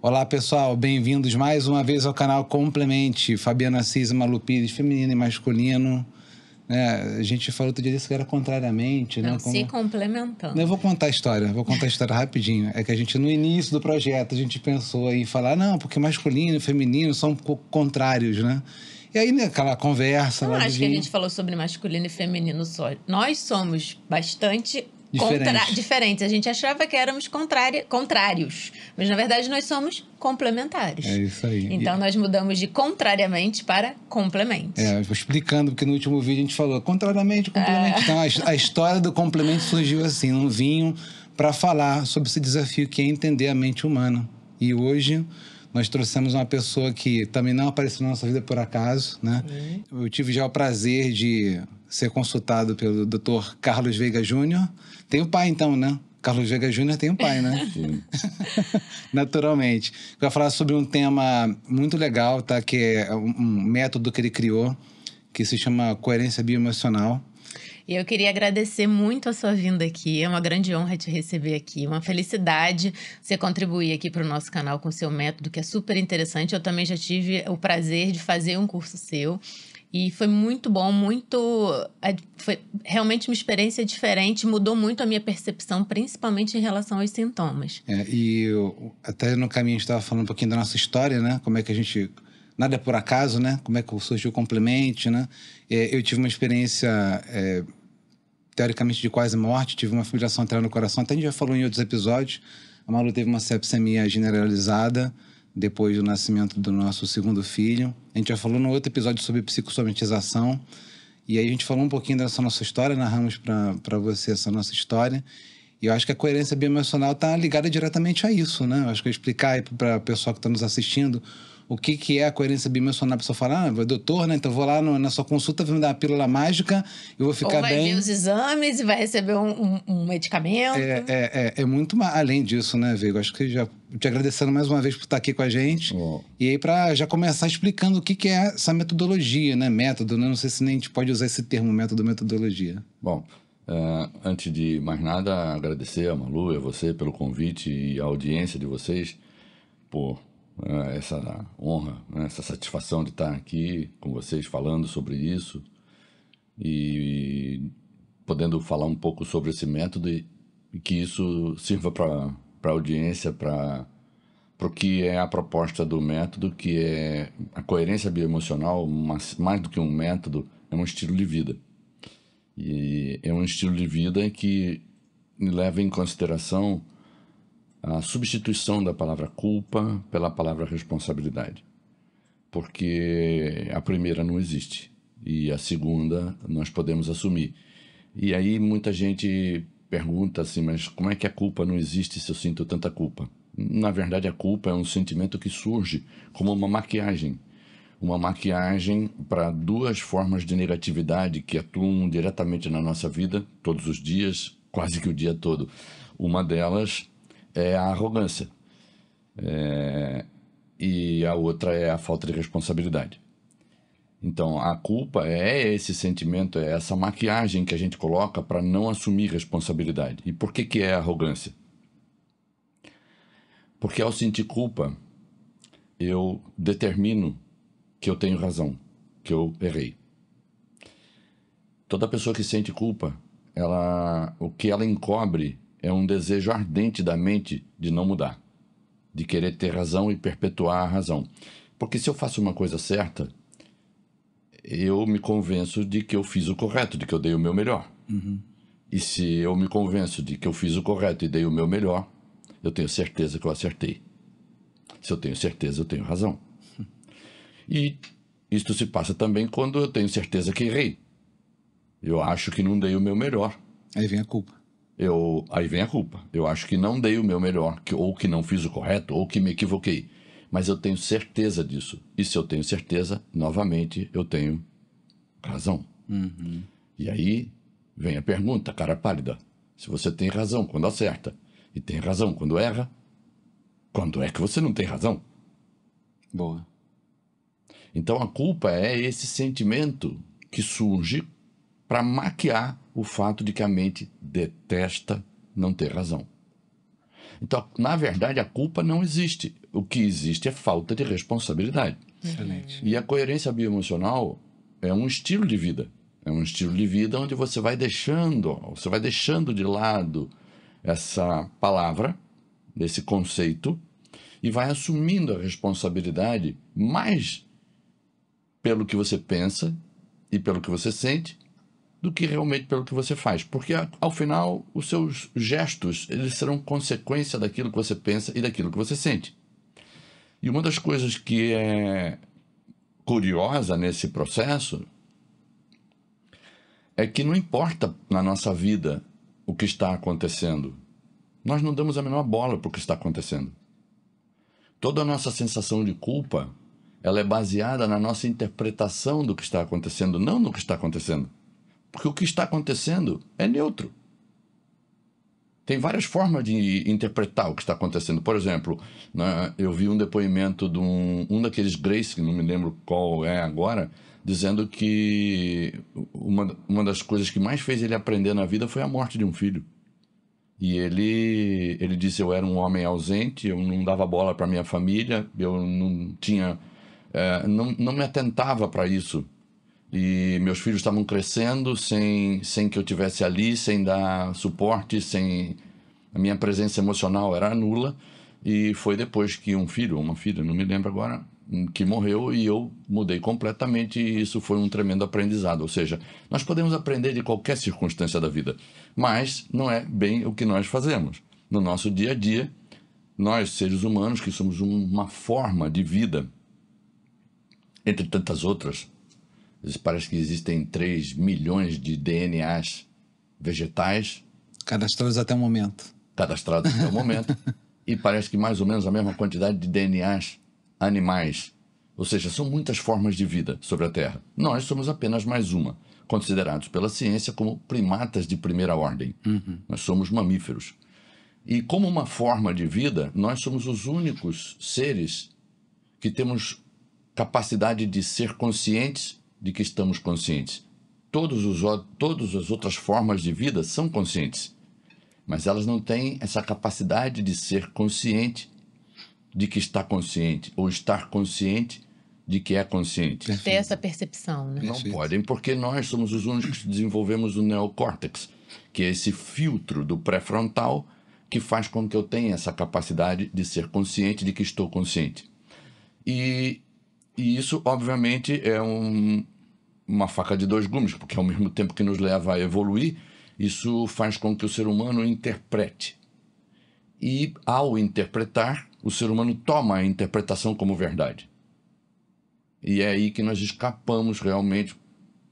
Olá pessoal, bem-vindos mais uma vez ao canal Complemente, Fabiana Assis, Malu Pires, feminino e masculino. Né, a gente falou outro dia disso que era contrariamente. Né, não, né? Como... Se complementando. Eu vou contar a história, vou contar a história rapidinho. É que a gente, no início do projeto, a gente pensou em falar, não, porque masculino e feminino são contrários, né? E aí, naquela né, conversa. Não acho que a gente falou sobre masculino e feminino só. Nós somos bastante Contra diferentes. A gente achava que éramos contrários, mas na verdade nós somos complementares. É isso aí. Então e... nós mudamos de contrariamente para complemento. É, explicando, porque no último vídeo a gente falou contrariamente, complemento. É. Então a, a história do complemento surgiu assim, um vinho para falar sobre esse desafio que é entender a mente humana. E hoje nós trouxemos uma pessoa que também não apareceu na nossa vida por acaso, né? Uhum. Eu tive já o prazer de ser consultado pelo Dr. Carlos Veiga Júnior. Tem o pai, então, né? Carlos Vega Júnior tem um pai, né? Naturalmente. Eu vou falar sobre um tema muito legal, tá? Que é um método que ele criou, que se chama coerência bioemocional. E eu queria agradecer muito a sua vinda aqui. É uma grande honra te receber aqui. Uma felicidade você contribuir aqui para o nosso canal com seu método, que é super interessante. Eu também já tive o prazer de fazer um curso seu. E foi muito bom, muito. É, foi realmente uma experiência diferente, mudou muito a minha percepção, principalmente em relação aos sintomas. É, e eu, até no caminho a gente estava falando um pouquinho da nossa história, né? Como é que a gente. Nada é por acaso, né? Como é que surgiu o complemente, né? É, eu tive uma experiência, é, teoricamente, de quase morte, tive uma fibrilação atrial no coração, até a gente já falou em outros episódios. A Malu teve uma sepsemia generalizada depois do nascimento do nosso segundo filho. A gente já falou no outro episódio sobre psicossomatização. E aí a gente falou um pouquinho dessa nossa história, narramos para você essa nossa história. E eu acho que a coerência bioemocional está ligada diretamente a isso, né? Eu acho que eu explicar para o pessoal que está nos assistindo o que, que é a coerência bimensional. A pessoa fala, ah, doutor, né? Então vou lá no, na sua consulta, vou me dar uma pílula mágica, eu vou ficar Ou vai bem. Vai ver os exames e vai receber um, um, um medicamento. É, é, é, é muito mais, além disso, né, Vigo? Acho que já te agradecendo mais uma vez por estar aqui com a gente. Oh. E aí, para já começar explicando o que, que é essa metodologia, né? Método, né? Não sei se nem a gente pode usar esse termo, método, metodologia. Bom, Uh, antes de mais nada, agradecer a Malu e a você pelo convite e a audiência de vocês por é, essa honra, né, essa satisfação de estar aqui com vocês falando sobre isso e podendo falar um pouco sobre esse método e que isso sirva para a audiência, para o que é a proposta do método, que é a coerência bioemocional, mais, mais do que um método, é um estilo de vida. E é um estilo de vida que leva em consideração a substituição da palavra culpa pela palavra responsabilidade, porque a primeira não existe e a segunda nós podemos assumir. E aí muita gente pergunta assim, mas como é que a culpa não existe se eu sinto tanta culpa? Na verdade, a culpa é um sentimento que surge como uma maquiagem. Uma maquiagem para duas formas de negatividade que atuam diretamente na nossa vida todos os dias, quase que o dia todo. Uma delas é a arrogância. É... E a outra é a falta de responsabilidade. Então, a culpa é esse sentimento, é essa maquiagem que a gente coloca para não assumir responsabilidade. E por que, que é arrogância? Porque ao sentir culpa, eu determino que eu tenho razão, que eu errei. Toda pessoa que sente culpa, ela, o que ela encobre é um desejo ardente da mente de não mudar, de querer ter razão e perpetuar a razão. Porque se eu faço uma coisa certa, eu me convenço de que eu fiz o correto, de que eu dei o meu melhor. Uhum. E se eu me convenço de que eu fiz o correto e dei o meu melhor, eu tenho certeza que eu acertei. Se eu tenho certeza, eu tenho razão. E isto se passa também quando eu tenho certeza que errei. Eu acho que não dei o meu melhor. Aí vem a culpa eu aí vem a culpa. Eu acho que não dei o meu melhor, que, ou que não fiz o correto, ou que me equivoquei. Mas eu tenho certeza disso. E se eu tenho certeza, novamente eu tenho razão. Uhum. E aí vem a pergunta, cara pálida. Se você tem razão quando acerta e tem razão quando erra, quando é que você não tem razão? Boa. Então a culpa é esse sentimento que surge para maquiar o fato de que a mente detesta não ter razão. Então, na verdade, a culpa não existe. O que existe é falta de responsabilidade. Excelente. E a coerência bioemocional é um estilo de vida. É um estilo de vida onde você vai deixando, você vai deixando de lado essa palavra, esse conceito, e vai assumindo a responsabilidade mais pelo que você pensa e pelo que você sente do que realmente pelo que você faz, porque ao final os seus gestos eles serão consequência daquilo que você pensa e daquilo que você sente. E uma das coisas que é curiosa nesse processo é que não importa na nossa vida o que está acontecendo. Nós não damos a menor bola para o que está acontecendo. Toda a nossa sensação de culpa, ela é baseada na nossa interpretação do que está acontecendo, não no que está acontecendo. Porque o que está acontecendo é neutro. Tem várias formas de interpretar o que está acontecendo. Por exemplo, né, eu vi um depoimento de um, um daqueles Grace, não me lembro qual é agora, dizendo que uma, uma das coisas que mais fez ele aprender na vida foi a morte de um filho. E ele, ele disse: Eu era um homem ausente, eu não dava bola para minha família, eu não tinha. É, não, não me atentava para isso. E meus filhos estavam crescendo sem, sem que eu tivesse ali, sem dar suporte, sem. A minha presença emocional era nula. E foi depois que um filho, uma filha, não me lembro agora, que morreu e eu mudei completamente e isso foi um tremendo aprendizado. Ou seja, nós podemos aprender de qualquer circunstância da vida, mas não é bem o que nós fazemos. No nosso dia a dia, nós, seres humanos, que somos uma forma de vida, entre tantas outras, Parece que existem 3 milhões de DNAs vegetais. Cadastrados até o momento. Cadastrados até o momento. e parece que mais ou menos a mesma quantidade de DNAs animais. Ou seja, são muitas formas de vida sobre a Terra. Nós somos apenas mais uma, considerados pela ciência como primatas de primeira ordem. Uhum. Nós somos mamíferos. E como uma forma de vida, nós somos os únicos seres que temos capacidade de ser conscientes de que estamos conscientes. Todos os, todas as outras formas de vida são conscientes, mas elas não têm essa capacidade de ser consciente de que está consciente ou estar consciente de que é consciente. Ter essa percepção, né? Não Perfeito. podem, porque nós somos os únicos que desenvolvemos o neocórtex, que é esse filtro do pré-frontal que faz com que eu tenha essa capacidade de ser consciente de que estou consciente. E e isso, obviamente, é um, uma faca de dois gumes, porque ao mesmo tempo que nos leva a evoluir, isso faz com que o ser humano interprete. E ao interpretar, o ser humano toma a interpretação como verdade. E é aí que nós escapamos realmente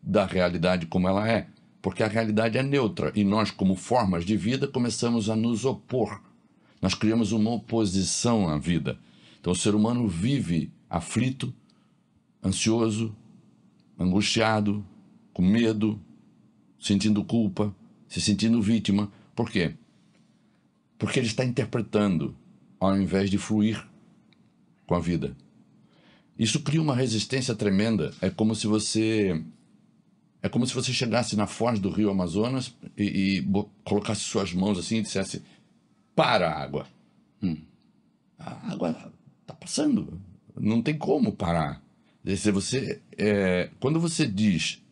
da realidade como ela é, porque a realidade é neutra e nós, como formas de vida, começamos a nos opor. Nós criamos uma oposição à vida. Então o ser humano vive aflito, ansioso, angustiado, com medo, sentindo culpa, se sentindo vítima. Por quê? Porque ele está interpretando ao invés de fluir com a vida. Isso cria uma resistência tremenda. É como se você é como se você chegasse na foz do Rio Amazonas e, e colocasse suas mãos assim e dissesse: para a água. Hum. A água está passando. Não tem como parar. Se você, é, quando você diz,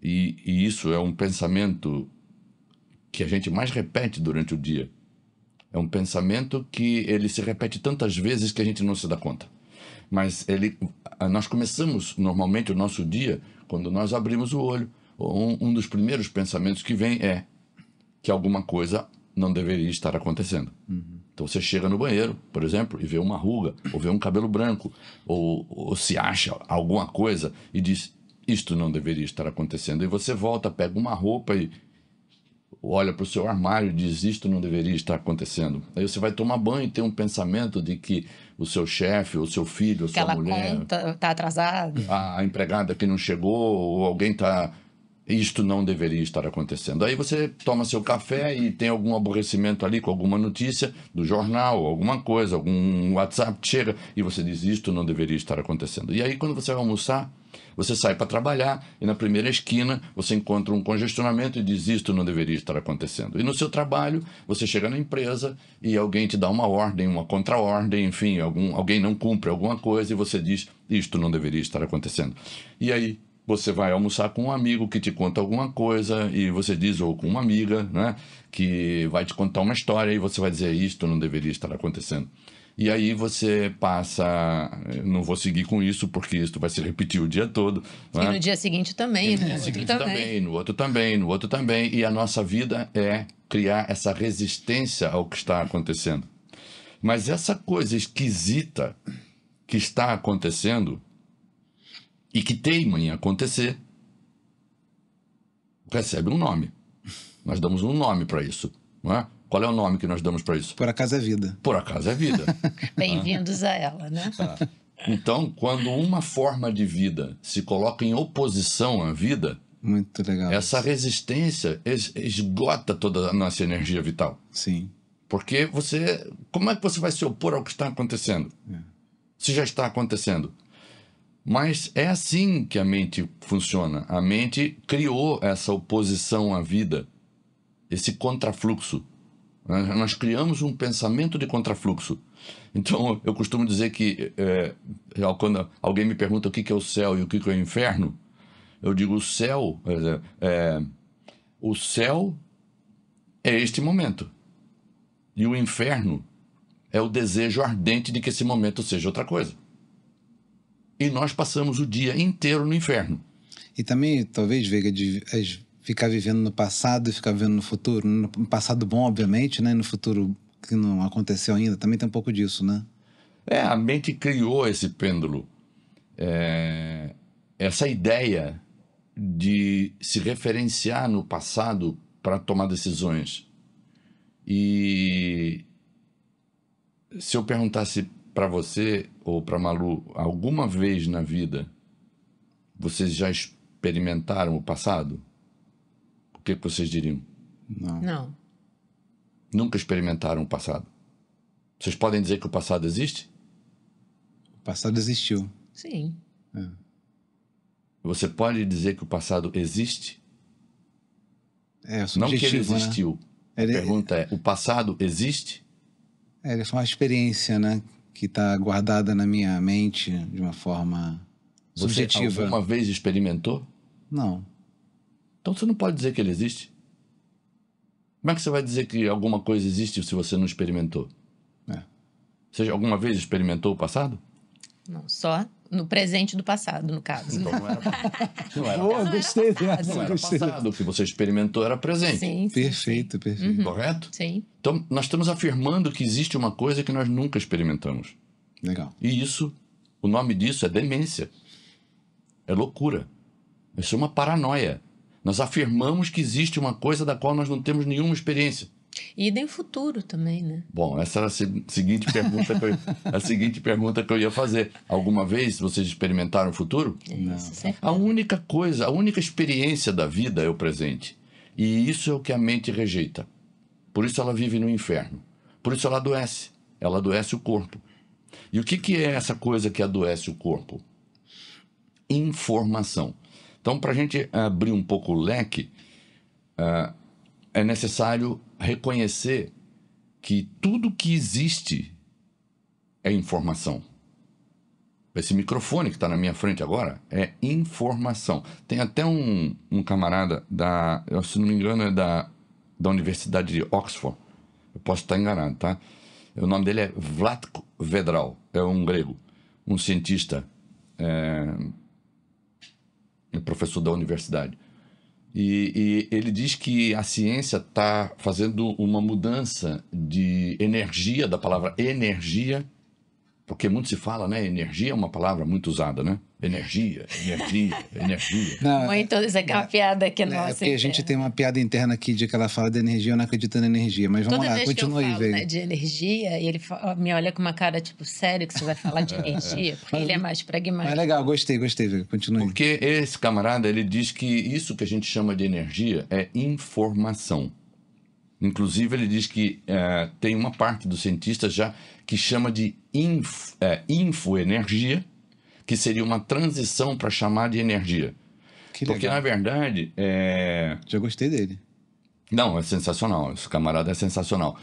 e, e isso é um pensamento que a gente mais repete durante o dia, é um pensamento que ele se repete tantas vezes que a gente não se dá conta. Mas ele, nós começamos normalmente o nosso dia quando nós abrimos o olho. Um, um dos primeiros pensamentos que vem é que alguma coisa não deveria estar acontecendo. Uhum. Então você chega no banheiro, por exemplo, e vê uma ruga, ou vê um cabelo branco, ou, ou, se acha alguma coisa e diz: Isto não deveria estar acontecendo. E você volta, pega uma roupa e olha para o seu armário e diz: Isto não deveria estar acontecendo. Aí você vai tomar banho e tem um pensamento de que o seu chefe, o seu filho, a sua Aquela mulher. Está atrasado. A empregada que não chegou, ou alguém está isto não deveria estar acontecendo. Aí você toma seu café e tem algum aborrecimento ali com alguma notícia do jornal, alguma coisa, algum WhatsApp chega e você diz isto não deveria estar acontecendo. E aí quando você vai almoçar, você sai para trabalhar e na primeira esquina você encontra um congestionamento e diz isto não deveria estar acontecendo. E no seu trabalho, você chega na empresa e alguém te dá uma ordem, uma contraordem, enfim, algum, alguém não cumpre alguma coisa e você diz isto não deveria estar acontecendo. E aí você vai almoçar com um amigo que te conta alguma coisa e você diz, ou com uma amiga, né, que vai te contar uma história e você vai dizer, isto não deveria estar acontecendo. E aí você passa, eh, não vou seguir com isso porque isso vai se repetir o dia todo. E né? no dia seguinte também, e no, no né? dia seguinte também. também, no outro também, no outro também. E a nossa vida é criar essa resistência ao que está acontecendo. Mas essa coisa esquisita que está acontecendo, e que teima em acontecer, recebe um nome. Nós damos um nome para isso, não é? Qual é o nome que nós damos para isso? Por acaso é vida. Por acaso é vida. Bem-vindos a ela, né? Ah. Então, quando uma forma de vida se coloca em oposição à vida, muito legal. Essa resistência esgota toda a nossa energia vital. Sim. Porque você, como é que você vai se opor ao que está acontecendo? É. Se já está acontecendo, mas é assim que a mente funciona. A mente criou essa oposição à vida, esse contrafluxo. Nós criamos um pensamento de contrafluxo. Então, eu costumo dizer que é, é quando alguém me pergunta o que é o céu e o que é o inferno, eu digo o céu. É, é, o céu é este momento. E o inferno é o desejo ardente de que esse momento seja outra coisa e nós passamos o dia inteiro no inferno. E também, talvez, Veiga, de é, ficar vivendo no passado e ficar vivendo no futuro. No passado bom, obviamente, né? No futuro que não aconteceu ainda, também tem um pouco disso, né? É, a mente criou esse pêndulo. É... Essa ideia de se referenciar no passado para tomar decisões. E se eu perguntasse para você ou para Malu, alguma vez na vida vocês já experimentaram o passado? O que, que vocês diriam? Não. Não. Nunca experimentaram o passado. Vocês podem dizer que o passado existe? O passado existiu. Sim. É. Você pode dizer que o passado existe? É, é Não que ele né? existiu. Né? Ele... A pergunta é: o passado existe? É, ele foi é uma experiência, né? que está guardada na minha mente de uma forma você subjetiva. Você uma vez experimentou? Não. Então você não pode dizer que ele existe. Como é que você vai dizer que alguma coisa existe se você não experimentou? É. Você alguma vez experimentou o passado? Não, só no presente do passado, no caso. Então não era, não era, Boa, gostei dessa. Né? Não era passado, o que você experimentou era presente. Sim, sim. Perfeito, perfeito. Uhum. Correto? Sim. Então, nós estamos afirmando que existe uma coisa que nós nunca experimentamos. Legal. E isso, o nome disso é demência. É loucura. Isso é uma paranoia. Nós afirmamos que existe uma coisa da qual nós não temos nenhuma experiência. E nem futuro também, né? Bom, essa era é a seguinte pergunta que eu, a seguinte pergunta que eu ia fazer. Alguma vez vocês experimentaram o futuro? É, Não. É a única coisa, a única experiência da vida é o presente. E isso é o que a mente rejeita. Por isso ela vive no inferno. Por isso ela adoece. Ela adoece o corpo. E o que, que é essa coisa que adoece o corpo? Informação. Então, para a gente abrir um pouco o leque, uh, é necessário reconhecer que tudo que existe é informação. Esse microfone que está na minha frente agora é informação. Tem até um, um camarada da, se não me engano, é da, da Universidade de Oxford. Eu posso estar enganado, tá? O nome dele é Vlatko Vedral, é um grego, um cientista, é, é professor da universidade. E, e ele diz que a ciência está fazendo uma mudança de energia, da palavra energia, porque muito se fala, né? Energia é uma palavra muito usada, né? Energia, energia, energia. Não, é muito, isso é uma piada que é, nossa. É porque a gente tem uma piada interna aqui de que ela fala de energia, eu não acredito na energia. Mas vamos Toda lá, continua aí, velho. Né, de energia, e ele fala, me olha com uma cara tipo, sério que você vai falar de energia? Porque mas, ele é mais pragmático. É legal, gostei, gostei, velho. Continue. Porque esse camarada, ele diz que isso que a gente chama de energia é informação. Inclusive, ele diz que é, tem uma parte dos cientistas já que chama de inf, é, infoenergia, que seria uma transição para chamar de energia. Que Porque, na verdade. É... Já gostei dele. Não, é sensacional. Esse camarada é sensacional.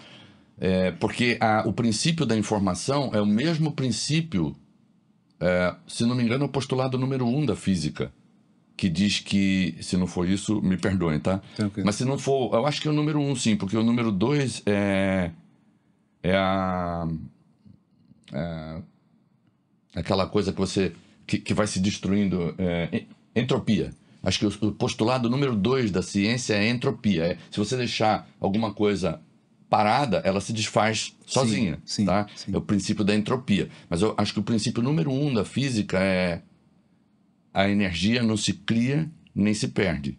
É, porque a, o princípio da informação é o mesmo princípio, é, se não me engano, é o postulado número um da física, que diz que, se não for isso, me perdoem, tá? Tranquilo. Mas se não for, eu acho que é o número um, sim, porque o número dois é. É a. É, aquela coisa que você. que, que vai se destruindo. É, entropia. Acho que o, o postulado número dois da ciência é entropia. É, se você deixar alguma coisa parada, ela se desfaz sozinha, sim, sim, tá? Sim. É o princípio da entropia. Mas eu acho que o princípio número um da física é a energia não se cria nem se perde.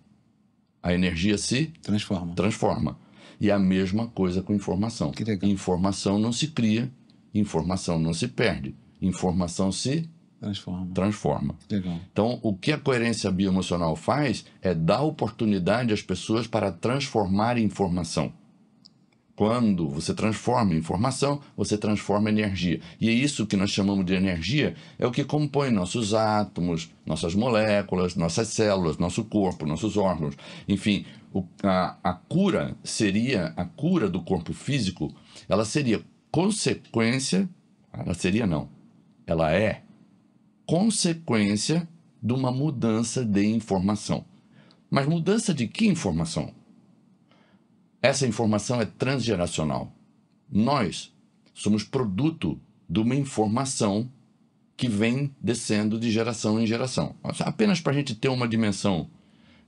A energia se transforma. transforma. E a mesma coisa com informação. Informação não se cria, informação não se perde. Informação se transforma. transforma. Então, o que a coerência bioemocional faz é dar oportunidade às pessoas para transformar informação. Quando você transforma informação, você transforma energia. E é isso que nós chamamos de energia, é o que compõe nossos átomos, nossas moléculas, nossas células, nosso corpo, nossos órgãos. Enfim, o, a, a cura seria, a cura do corpo físico, ela seria consequência, ela seria não, ela é consequência de uma mudança de informação. Mas mudança de que informação? Essa informação é transgeracional. Nós somos produto de uma informação que vem descendo de geração em geração. Apenas para a gente ter uma dimensão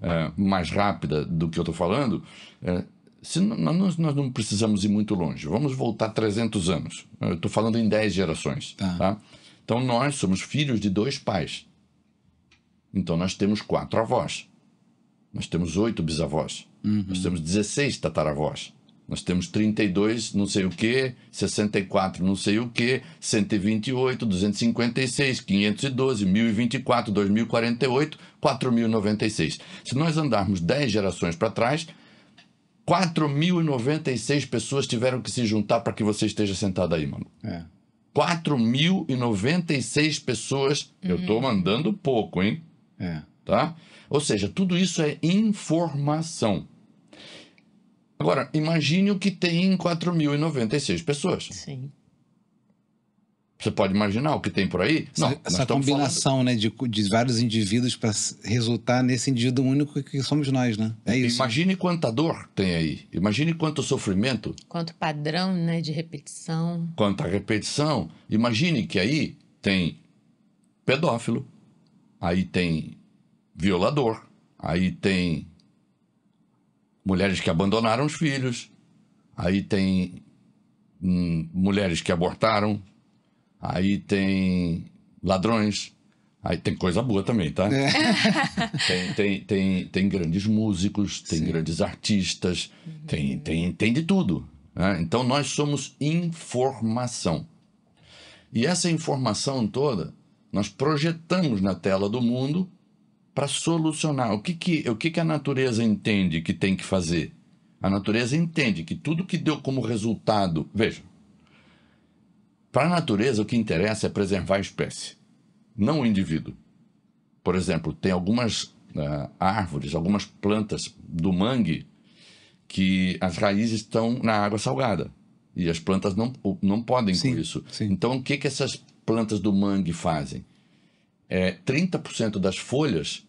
é, mais rápida do que eu estou falando, é, se nós, nós, não precisamos ir muito longe. Vamos voltar 300 anos. Eu estou falando em 10 gerações. Tá. Tá? Então, nós somos filhos de dois pais. Então, nós temos quatro avós. Nós temos oito bisavós. Uhum. Nós temos 16 tataravós. Nós temos 32, não sei o quê, 64, não sei o quê, 128, 256, 512, 1024, 2048, 4096. Se nós andarmos 10 gerações para trás, 4.096 pessoas tiveram que se juntar para que você esteja sentado aí, mano. É. 4.096 pessoas. Uhum. Eu estou mandando pouco, hein? É. Tá? Ou seja, tudo isso é informação. Agora, imagine o que tem em 4.096 pessoas. Sim. Você pode imaginar o que tem por aí? Essa, Não, essa combinação falando... né, de, de vários indivíduos para resultar nesse indivíduo único que somos nós, né? É isso. Imagine quanta dor tem aí. Imagine quanto sofrimento. Quanto padrão né, de repetição. Quanta repetição. Imagine que aí tem pedófilo, aí tem violador, aí tem mulheres que abandonaram os filhos, aí tem hum, mulheres que abortaram, aí tem ladrões, aí tem coisa boa também, tá? É. tem, tem, tem, tem, grandes músicos, tem Sim. grandes artistas, uhum. tem, tem, tem de tudo. Né? Então nós somos informação. E essa informação toda nós projetamos na tela do mundo para solucionar. O que, que, o que, que a natureza entende que tem que fazer? A natureza entende que tudo que deu como resultado. Veja, para a natureza o que interessa é preservar a espécie, não o indivíduo. Por exemplo, tem algumas uh, árvores, algumas plantas do mangue que as raízes estão na água salgada e as plantas não, não podem sim, com isso. Sim. Então, o que, que essas plantas do mangue fazem? É, 30% das folhas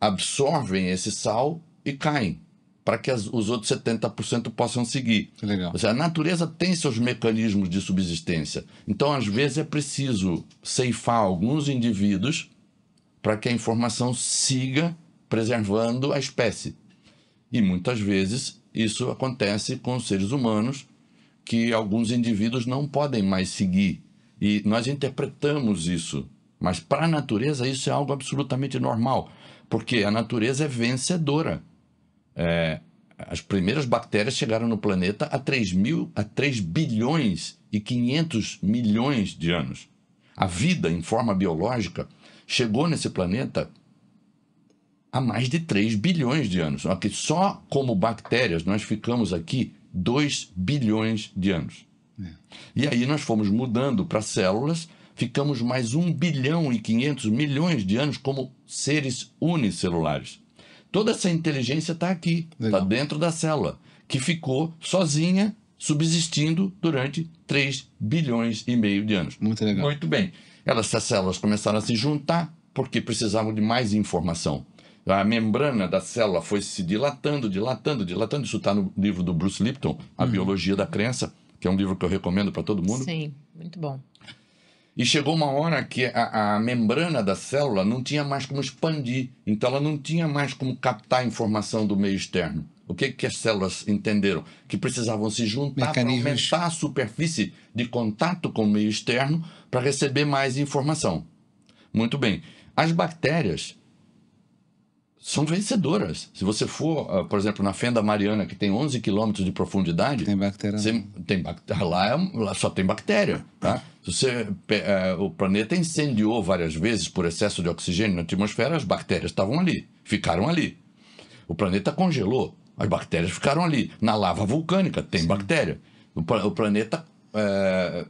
absorvem esse sal e caem, para que as, os outros 70% possam seguir. Legal. Ou seja, a natureza tem seus mecanismos de subsistência. Então, às vezes, é preciso ceifar alguns indivíduos para que a informação siga preservando a espécie. E muitas vezes isso acontece com os seres humanos, que alguns indivíduos não podem mais seguir. E nós interpretamos isso. Mas para a natureza isso é algo absolutamente normal. Porque a natureza é vencedora. É, as primeiras bactérias chegaram no planeta há 3, mil, há 3 bilhões e 500 milhões de anos. A vida, em forma biológica, chegou nesse planeta há mais de 3 bilhões de anos. Só que só como bactérias nós ficamos aqui 2 bilhões de anos. É. E aí nós fomos mudando para células ficamos mais 1 bilhão e 500 milhões de anos como seres unicelulares. Toda essa inteligência está aqui, está dentro da célula, que ficou sozinha, subsistindo durante 3 bilhões e meio de anos. Muito legal. Muito bem. Elas, as células começaram a se juntar porque precisavam de mais informação. A membrana da célula foi se dilatando, dilatando, dilatando. Isso está no livro do Bruce Lipton, A uhum. Biologia da Crença, que é um livro que eu recomendo para todo mundo. Sim, muito bom. E chegou uma hora que a, a, membrana da célula não tinha mais como expandir, então ela não tinha mais como captar informação do meio externo. O que, que as células entenderam? Que precisavam se juntar para aumentar a superfície de contato com o meio externo para receber mais informação. Muito bem. As bactérias são vencedoras. Se você for, ah, por exemplo, na Fenda Mariana, que tem 11 quilômetros de profundidade. Tem bactéria. Você, tem, lá, é, lá só tem bactéria. Tá? Você, é, o planeta incendiou várias vezes por excesso de oxigênio na atmosfera, as bactérias estavam ali, ficaram ali. O planeta congelou, as bactérias ficaram ali. Na lava vulcânica, tem Sim. bactéria. O, o planeta. É,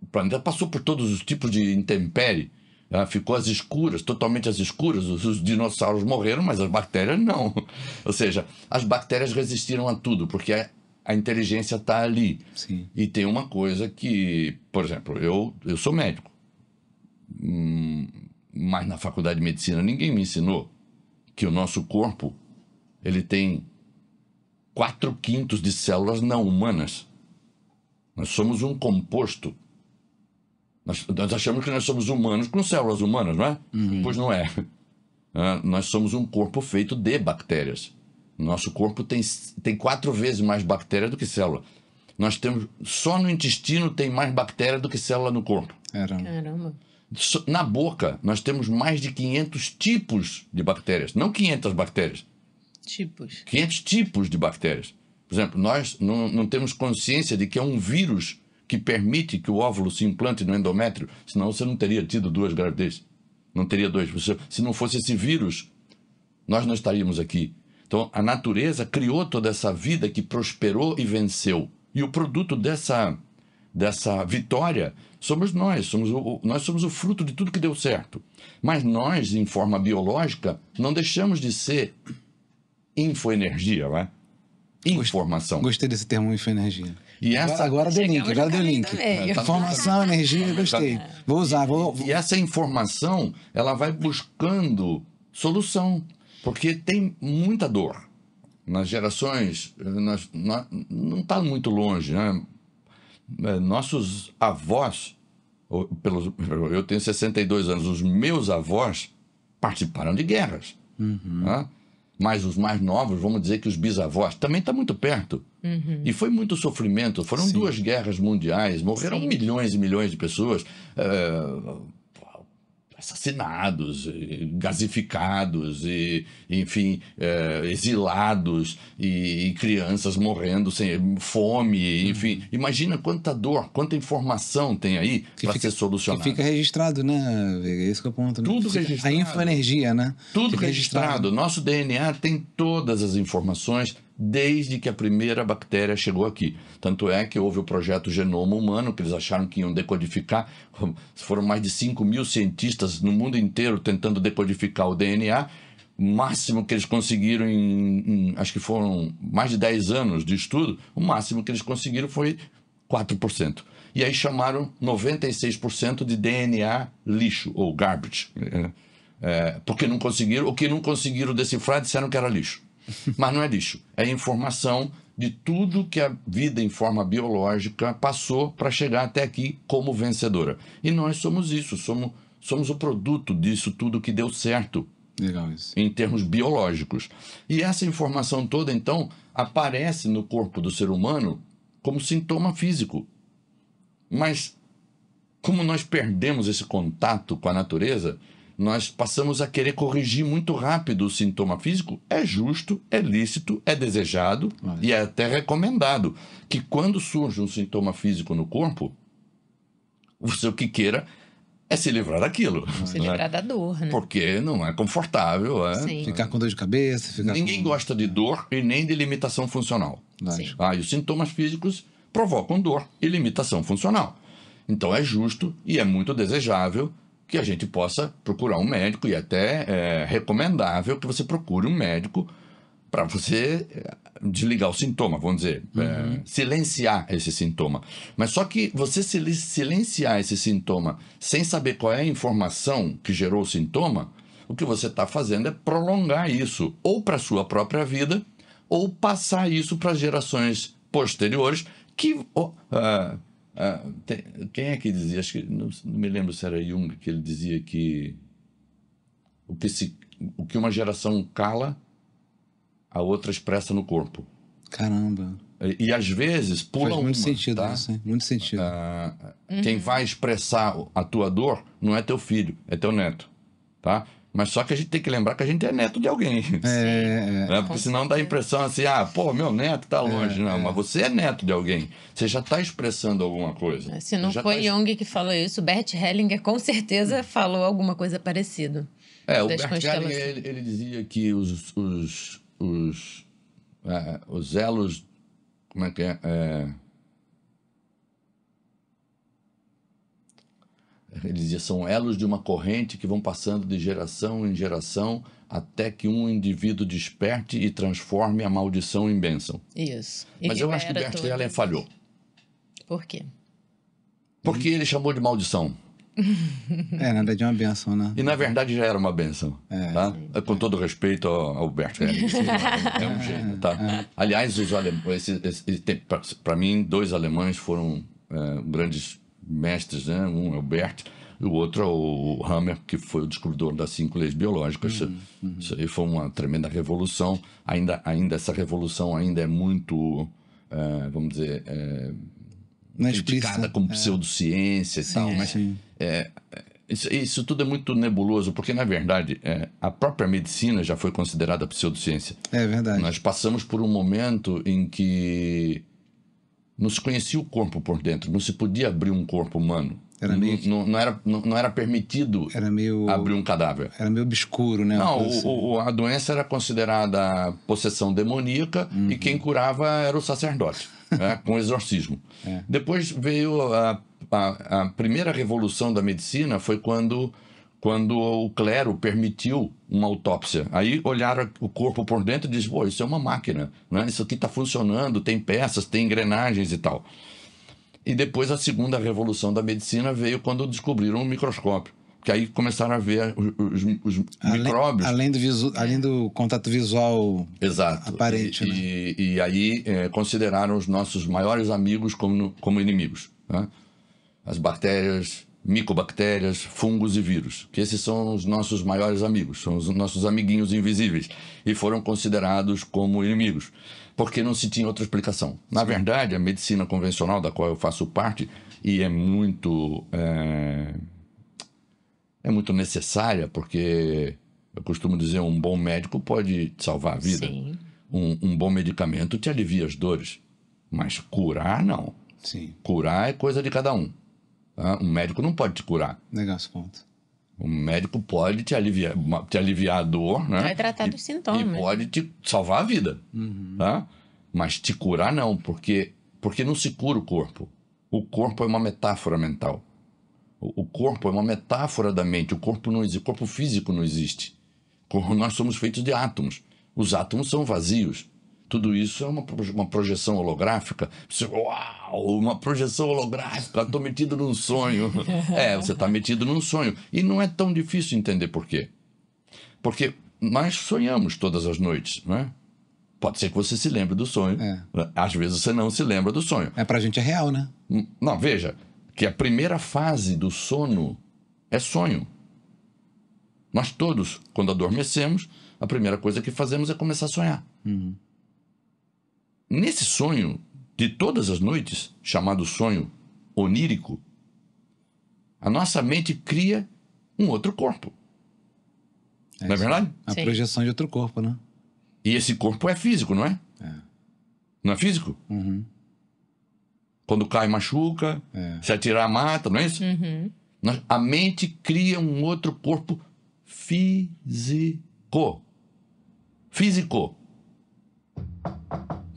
o planeta passou por todos os tipos de intempérie ah, ficou às escuras, totalmente às escuras. Os, os, dinossauros morreram, mas as bactérias não. Ou seja, as bactérias resistiram a tudo, porque a, a inteligência está ali. Sim. E tem uma coisa que, por exemplo, eu, eu sou médico, hum, mas na faculdade de medicina ninguém me ensinou que o nosso corpo ele tem quatro quintos de células não humanas. Nós somos um composto nós, nós, achamos que nós somos humanos com células humanas, não é? Uhum. Pois não é. é. Nós somos um corpo feito de bactérias. Nosso corpo tem, tem quatro vezes mais bactérias do que célula. Nós temos. Só no intestino tem mais bactéria do que célula no corpo. Caramba. Caramba. Na boca, nós temos mais de 500 tipos de bactérias. Não 500 bactérias. Tipos. 500 tipos de bactérias. Por exemplo, nós não, não temos consciência de que é um vírus que permite que o óvulo se implante no endométrio, senão você não teria tido duas gravidez. Não teria dois. Você, se não fosse esse vírus, nós não estaríamos aqui. Então, a natureza criou toda essa vida que prosperou e venceu. E o produto dessa, dessa vitória somos nós, somos o, nós somos o fruto de tudo que deu certo. Mas nós, em forma biológica, não deixamos de ser infoenergia, não é? Informação. Gostei desse termo, infoenergia. E essa agora deu link, agora deu link. informação, é, é, tá tá né, energia, gostei. Tá vou usar, vou, vou. E essa informação, ela vai buscando solução, porque tem muita dor. Nas gerações, nós não está muito longe, né? É, nossos avós, pelos, eu tenho 62 anos, os meus avós participaram de guerras. Uhum. Né? Mas os mais novos, vamos dizer que os bisavós, também está muito perto. Uhum. E foi muito sofrimento. Foram Sim. duas guerras mundiais, morreram Sim. milhões e milhões de pessoas. Uh, assassinados, gasificados, e, enfim, é, exilados, e, e, crianças morrendo sem fome, uhum. enfim. Imagina quanta dor, quanta informação tem aí para ser solucionada. Que fica registrado, né, Esse que é o ponto. Né? Tudo fica, registrado. A infoenergia, né? Tudo registrado. registrado. Nosso DNA tem todas as informações desde que a primeira bactéria chegou aqui. Tanto é que houve o projeto Genoma Humano, que eles acharam que iam decodificar. Foram mais de 5 mil cientistas no mundo inteiro tentando decodificar o DNA. O máximo que eles conseguiram em, em acho que foram mais de 10 anos de estudo, o máximo que eles conseguiram foi 4%. E aí chamaram 96% de DNA lixo, ou garbage. É, é, porque não conseguiram, o que não conseguiram decifrar disseram que era lixo. Mas não é lixo, é informação de tudo que a vida em forma biológica passou para chegar até aqui como vencedora. E nós somos isso, somos, somos o produto disso tudo que deu certo. Legal isso. Em termos biológicos. E essa informação toda, então, aparece no corpo do ser humano como sintoma físico. Mas como nós perdemos esse contato com a natureza, nós passamos a querer corrigir muito rápido o sintoma físico, é justo, é lícito, é desejado Mas... e é até recomendado que quando surge um sintoma físico no corpo, o seu que queira é se livrar daquilo. Se né? livrar da dor, né? Porque não é confortável. É? Ficar com dor de cabeça. Ninguém com... gosta de dor e nem de limitação funcional. Ah, e os sintomas físicos provocam dor e limitação funcional. Então é justo e é muito desejável que a gente possa procurar um médico e até é recomendável que você procure um médico para você é, desligar o sintoma, vamos dizer, é, uhum. é, silenciar esse sintoma. Mas só que você silenciar esse sintoma sem saber qual é a informação que gerou o sintoma, o que você está fazendo é prolongar isso ou para sua própria vida ou passar isso para gerações posteriores que uh, ah, tem, quem é que dizia? Acho que não, não, me lembro se era Jung que ele dizia que o que, o que uma geração cala, a outra expressa no corpo. Caramba. E, e às vezes pula Faz muito uma, sentido, tá? isso, muito sentido. Ah, Quem uhum. vai expressar a tua dor não é teu filho, é teu neto, tá? Mas só que a gente tem que lembrar que a gente é neto de alguém. É, é, né? é, Porque senão dá a impressão assim, ah, pô, meu neto está é, longe. É, não, é. mas você é neto de alguém. Você já está expressando alguma coisa. Se não foi tá... Jung que falou isso, Bert Hellinger com certeza hum. falou alguma coisa parecida. É, o Bert Hellinger, ele, ele, dizia que os, os, os, é, os elos, como é que é? Ele dizia, são elos de uma corrente que vão passando de geração em geração até que um indivíduo desperte e transforme a maldição em bênção. Isso. E Mas eu acho que Bert todo... Allen falhou. Por quê? Porque ele chamou de maldição. É, nada de é uma benção, né? E na verdade já era uma benção. É, tá? É, com todo respeito ao, Berto Bert é, é um gênio, tá? É. Aliás, os alemães, para mim, dois alemães foram é, grandes mestres, né? Um é o Bert, o outro é o Hammer, que foi o descobridor das cinco leis biológicas. Uhum, uhum. Isso aí foi uma tremenda revolução. Ainda, ainda essa revolução ainda é muito, uh, vamos dizer, é, é criticada como é. pseudociência é. e sim, tal, né? mas é, isso, isso, tudo é muito nebuloso, porque, na verdade, é, a própria medicina já foi considerada pseudociência. É verdade. Nós passamos por um momento em que não se conhecia o corpo por dentro, não se podia abrir um corpo humano. Era meio não, não, era, não, não era permitido era meio, abrir um cadáver. Era meio obscuro, né? Não, o, o, a doença era considerada possessão demoníaca uhum. e quem uhum. curava era o sacerdote, né? com exorcismo. É. Depois veio a, a, a primeira revolução da medicina, foi quando quando o clero permitiu uma autópsia. Aí olharam o corpo por dentro e disseram: Pô, isso é uma máquina, né? isso aqui está funcionando, tem peças, tem engrenagens e tal. E depois a segunda revolução da medicina veio quando descobriram o microscópio. Que aí começaram a ver os, os além, micróbios. Além do, visu, além do contato visual Exato. aparente. E, né? e, e aí é, consideraram os nossos maiores amigos como, como inimigos. Né? As bactérias, micobactérias, fungos e vírus, que esses são os nossos maiores amigos, são os nossos amiguinhos invisíveis e foram considerados como inimigos, porque não se tinha outra explicação. Na verdade, a medicina convencional, da qual eu faço parte, e é muito. É, é muito necessária, porque eu costumo dizer, um bom médico pode salvar a vida. Um, um, bom medicamento te alivia as dores, mas curar não. Sim. Curar é coisa de cada um. Tá? Um médico não pode te curar. Negar esse ponto. um médico pode te aliviar, te aliviar a dor, né? Vai tratar dos sintomas. E pode te salvar a vida, uhum. tá? Mas te curar não, porque porque não se cura o corpo. O corpo é uma metáfora mental. O, o corpo é uma metáfora da mente. O corpo não existe, o corpo físico não existe. Nós somos feitos de átomos. Os átomos são vazios. Tudo isso é uma, uma projeção holográfica. Você, uau, uma projeção holográfica, estou metido num sonho. é, você está metido num sonho. E não é tão difícil entender por quê. Porque nós sonhamos todas as noites, não é? Pode ser que você se lembre do sonho. É. Às vezes você não se lembra do sonho. É, a gente é real, né? Hum, não, veja, que a primeira fase do sono é sonho. Nós todos, quando adormecemos, a primeira coisa que fazemos é começar a sonhar. Uhum. Nesse sonho de todas as noites, chamado sonho onírico, a nossa mente cria um outro corpo. É não é verdade? A Sim. projeção de outro corpo, né? E esse corpo é físico, não é? é. Não é físico? Uhum. Quando cai, machuca, é. se atirar, mata, não é isso? Uhum. A mente cria um outro corpo físico. Físico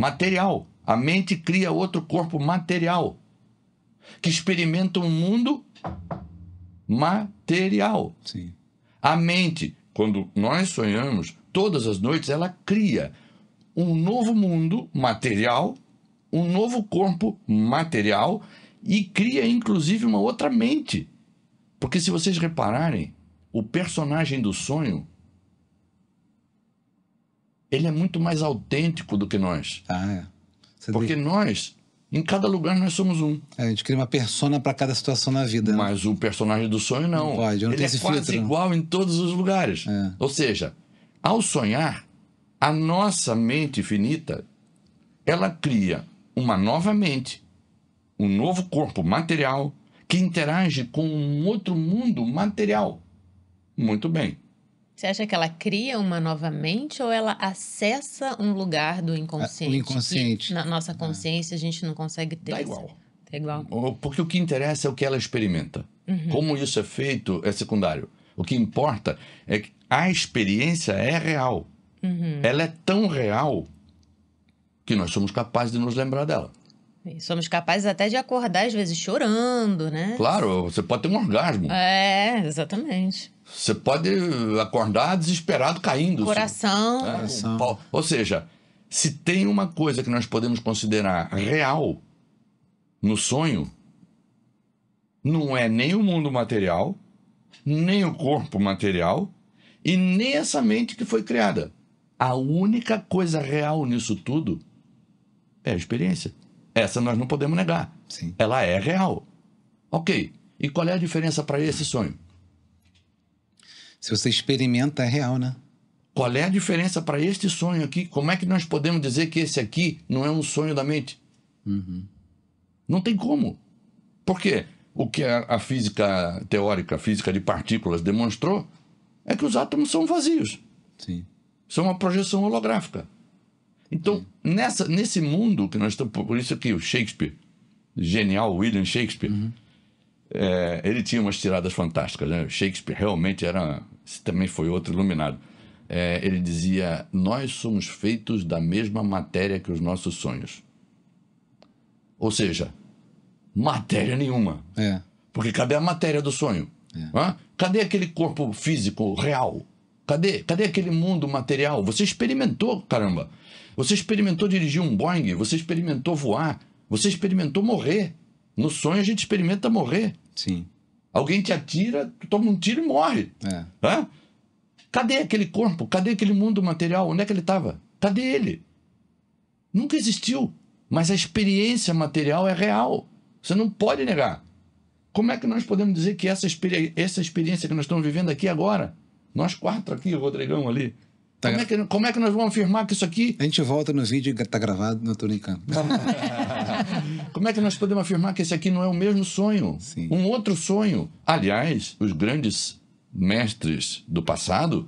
material. A mente cria outro corpo material que experimenta um mundo material. Sim. A mente, quando nós sonhamos, todas as noites ela cria um novo mundo material, um novo corpo material e cria inclusive uma outra mente. Porque se vocês repararem, o personagem do sonho ele é muito mais autêntico do que nós. Ah, é. Você Porque nós, em cada lugar, nós somos um. É, a gente cria uma persona para cada situação na vida. Né? Mas o personagem do sonho não. não pode, não ele é quase filtro, igual em todos os lugares. É. Ou seja, ao sonhar, a nossa mente finita, ela cria uma nova mente, um novo corpo material que interage com um outro mundo material. Muito bem. Você acha que ela cria uma nova mente ou ela acessa um lugar do ah, inconsciente? O inconsciente. na nossa é. consciência a gente não consegue ter. isso. Tá igual. Tá igual. Porque o que interessa é o que ela experimenta. Uhum. Como isso é feito é secundário. O que importa é que a experiência é real. Uhum. Ela é tão real que nós somos capazes de nos lembrar dela. E somos capazes até de acordar, às vezes, chorando, né? Claro, você pode ter um orgasmo. É, exatamente. Você pode acordar desesperado caindo. Assim. Coração. É, Coração. Ou seja, se tem uma coisa que nós podemos considerar real no sonho, não é nem o mundo material, nem o corpo material e nem essa mente que foi criada. A única coisa real nisso tudo é a experiência. Essa nós não podemos negar. Sim. Ela é real. Ok. E qual é a diferença para esse sonho? Se você experimenta, é real, né? Qual é a diferença para este sonho aqui? Como é que nós podemos dizer que esse aqui não é um sonho da mente? Uhum. Não tem como. Por quê? O que a física teórica, a física de partículas, demonstrou é que os átomos são vazios. Sim. São uma projeção holográfica. Então, nessa, nesse mundo que nós estamos. Por isso que o Shakespeare, genial William Shakespeare, uhum. é, ele tinha umas tiradas fantásticas. Né? Shakespeare realmente era esse também foi outro iluminado. É, ele dizia: Nós somos feitos da mesma matéria que os nossos sonhos. Ou seja, matéria nenhuma. É. Porque cadê a matéria do sonho? É. Hã? Cadê aquele corpo físico real? Cadê? Cadê aquele mundo material? Você experimentou, caramba. Você experimentou dirigir um Boeing, você experimentou voar, você experimentou morrer. No sonho a gente experimenta morrer. Sim. Alguém te atira, tu toma um tiro e morre. É. Hã? Cadê aquele corpo? Cadê aquele mundo material? Onde é que ele estava? Cadê ele? Nunca existiu. Mas a experiência material é real. Você não pode negar. Como é que nós podemos dizer que essa, experi essa experiência que nós estamos vivendo aqui agora, nós quatro aqui, o Rodrigão ali, Tá como, é que, como, é que, nós vamos afirmar que isso aqui. A gente volta no vídeo que tá gravado, não estou nem campo. Tá como é que nós podemos afirmar que esse aqui não é o mesmo sonho? Sim. Um outro sonho. Aliás, os grandes mestres do passado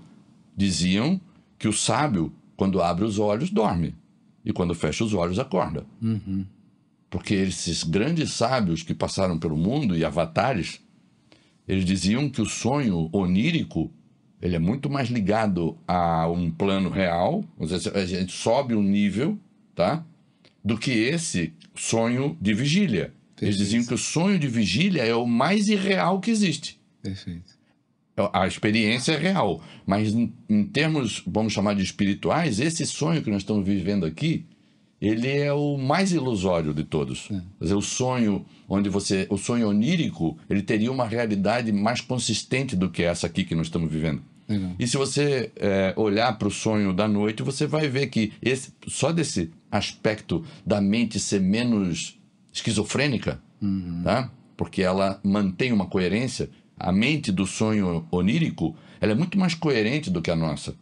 diziam que o sábio, quando abre os olhos, dorme. E quando fecha os olhos, acorda. Uhum. Porque esses grandes sábios que passaram pelo mundo e avatares, eles diziam que o sonho onírico ele é muito mais ligado a um plano real, a gente sobe um nível, tá? Do que esse sonho de vigília. Perfeito. Eles diziam que o sonho de vigília é o mais irreal que existe. Perfeito. Então, a experiência é real, mas em, termos, vamos chamar de espirituais, esse sonho que nós estamos vivendo aqui, ele é o mais ilusório de todos. É. Quer dizer, o sonho onde você, o sonho onírico, ele teria uma realidade mais consistente do que essa aqui que nós estamos vivendo. Legal. E se você é, olhar para o sonho da noite, você vai ver que esse, só desse aspecto da mente ser menos esquizofrênica, uhum. tá? porque ela mantém uma coerência, a mente do sonho onírico ela é muito mais coerente do que a nossa.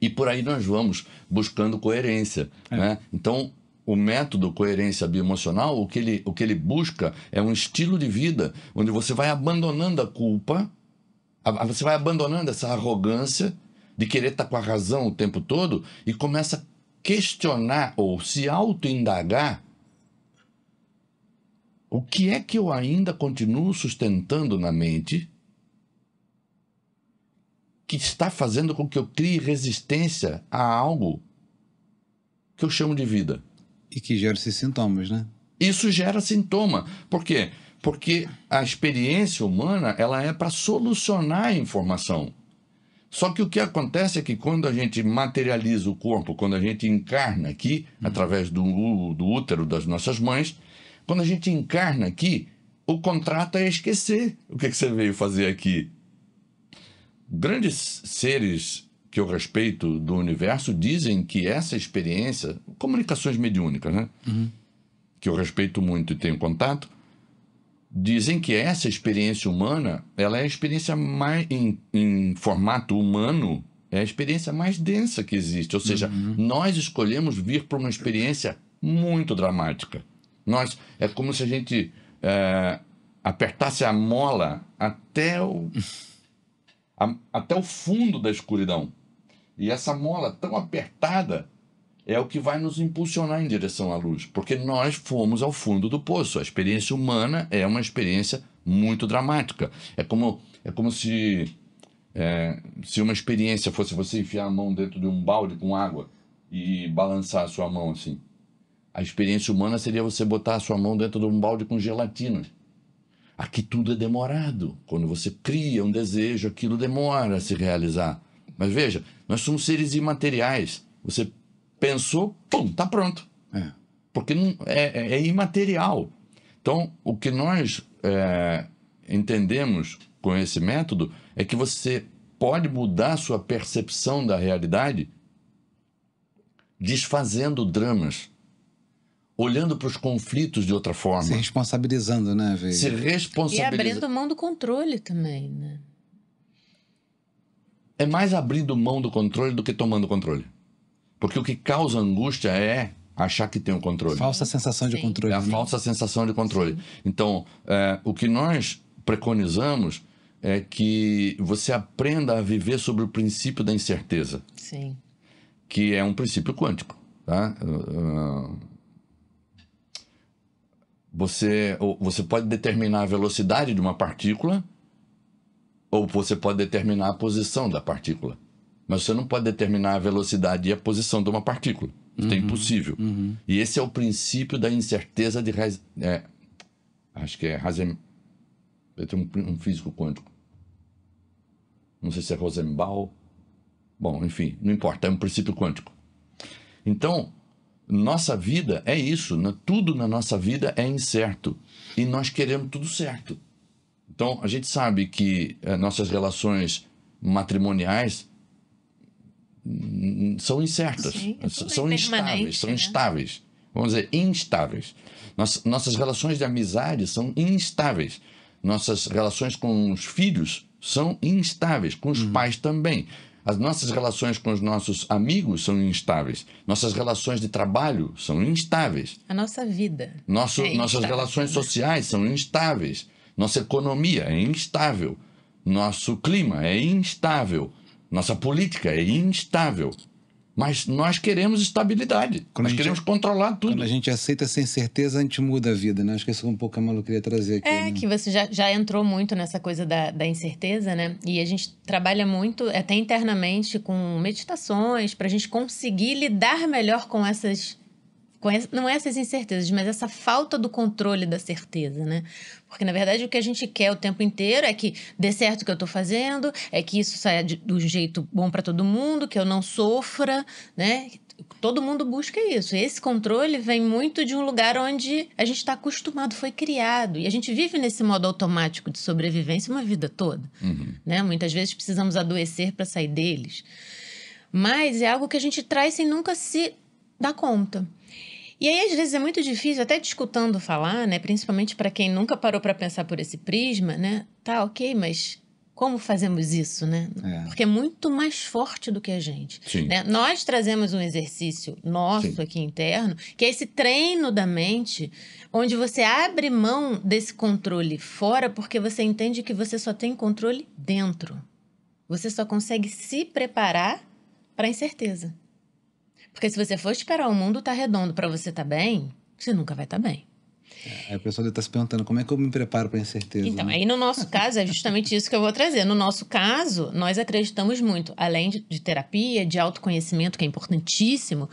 E por aí nós vamos buscando coerência. É. Né? Então, o método coerência bioemocional, o que, ele, o que ele busca é um estilo de vida onde você vai abandonando a culpa você vai abandonando essa arrogância de querer estar tá com a razão o tempo todo e começa a questionar ou se autoindagar o que é que eu ainda continuo sustentando na mente que está fazendo com que eu crie resistência a algo que eu chamo de vida. E que gera esses sintomas, né? Isso gera sintoma. Por quê? Porque porque a experiência humana ela é para solucionar a informação. Só que o que acontece é que quando a gente materializa o corpo, quando a gente encarna aqui, uhum. através do, do útero das nossas mães, quando a gente encarna aqui, o contrato é esquecer o que, é que você veio fazer aqui. Grandes seres que eu respeito do universo dizem que essa experiência, comunicações mediúnicas, né? Uhum. Que eu respeito muito e tenho contato, Dizem que essa experiência humana, ela é a experiência mais em, em formato humano, é a experiência mais densa que existe. Ou seja, uhum. nós escolhemos vir para uma experiência muito dramática. Nós é como se a gente é, apertasse a mola até o a, até o fundo da escuridão. E essa mola tão apertada é o que vai nos impulsionar em direção à luz, porque nós fomos ao fundo do poço. A experiência humana é uma experiência muito dramática. É como, é como se, é, se uma experiência fosse você enfiar a mão dentro de um balde com água e balançar a sua mão assim. A experiência humana seria você botar a sua mão dentro de um balde com gelatina. Aqui tudo é demorado. Quando você cria um desejo, aquilo demora a se realizar. Mas veja, nós somos seres imateriais. Você pensou, pum, tá pronto. É. Porque não, é, é, é, imaterial. Então, o que nós é, entendemos com esse método é que você pode mudar sua percepção da realidade desfazendo dramas, olhando para os conflitos de outra forma. Se responsabilizando, né, Veio? Se responsabilizando. E abrindo mão do controle também, né? É mais abrindo mão do controle do que tomando controle. Porque o que causa angústia é achar que tem o um controle. Falsa sensação de controle. É a né? falsa sensação de controle. Sim. Então, é, o que nós preconizamos é que você aprenda a viver sobre o princípio da incerteza. Sim. Que é um princípio quântico, tá? Ah, você, você pode determinar a velocidade de uma partícula ou você pode determinar a posição da partícula. Mas você não pode determinar a velocidade e a posição de uma partícula. Isso é uhum. é impossível. Uhum. E esse é o princípio da incerteza de. É, acho que é Rosen. Eu tenho um, um físico quântico. Não sei se é Rosenbaum. Bom, enfim, não importa, é um princípio quântico. Então, nossa vida é isso, né? tudo na nossa vida é incerto e nós queremos tudo certo. Então, a gente sabe que é, nossas relações matrimoniais são incertas, Sim, são é instáveis, são né? instáveis. Vamos dizer, instáveis. Nossas, nossas relações de amizade são instáveis. Nossas relações com os filhos são instáveis, com os uhum. pais também. As nossas relações com os nossos amigos são instáveis. Nossas relações de trabalho são instáveis. A nossa vida. Nosso, é nossas relações né? sociais são instáveis. Nossa economia é instável. Nosso clima é instável. Nossa política é instável. Mas nós queremos estabilidade. Quando nós queremos a... controlar tudo. Quando a gente aceita sem certeza, a gente muda a vida, né? Acho que isso é um pouco que a Malu queria trazer aqui. É, né? que você já, já entrou muito nessa coisa da, da incerteza, né? E a gente trabalha muito, até internamente, com meditações, para a gente conseguir lidar melhor com essas essa, não é essas incertezas, mas essa falta do controle da certeza, né? Porque, na verdade, o que a gente quer o tempo inteiro é que dê certo o que eu estou fazendo, é que isso saia de, do jeito bom para todo mundo, que eu não sofra, né? Todo mundo busca isso. esse controle vem muito de um lugar onde a gente está acostumado, foi criado. E a gente vive nesse modo automático de sobrevivência uma vida toda. Uhum. Né? Muitas vezes precisamos adoecer para sair deles. Mas é algo que a gente traz sem nunca se dar conta. E aí, às vezes, é muito difícil, até te escutando falar, né? Principalmente para quem nunca parou para pensar por esse prisma, né? Tá, ok, mas como fazemos isso, né? É. Porque é muito mais forte do que a gente. Sim. Né? Nós trazemos um exercício nosso Sim. aqui interno, que é esse treino da mente, onde você abre mão desse controle fora, porque você entende que você só tem controle dentro. Você só consegue se preparar para a incerteza. Porque se você for esperar o mundo tá redondo para você tá bem, você nunca vai estar tá bem. É, a pessoa deve estar tá se perguntando como é que eu me preparo para incerteza. Então, né? aí no nosso caso, é justamente isso que eu vou trazer. No nosso caso, nós acreditamos muito, além de, de terapia, de autoconhecimento, que é importantíssimo,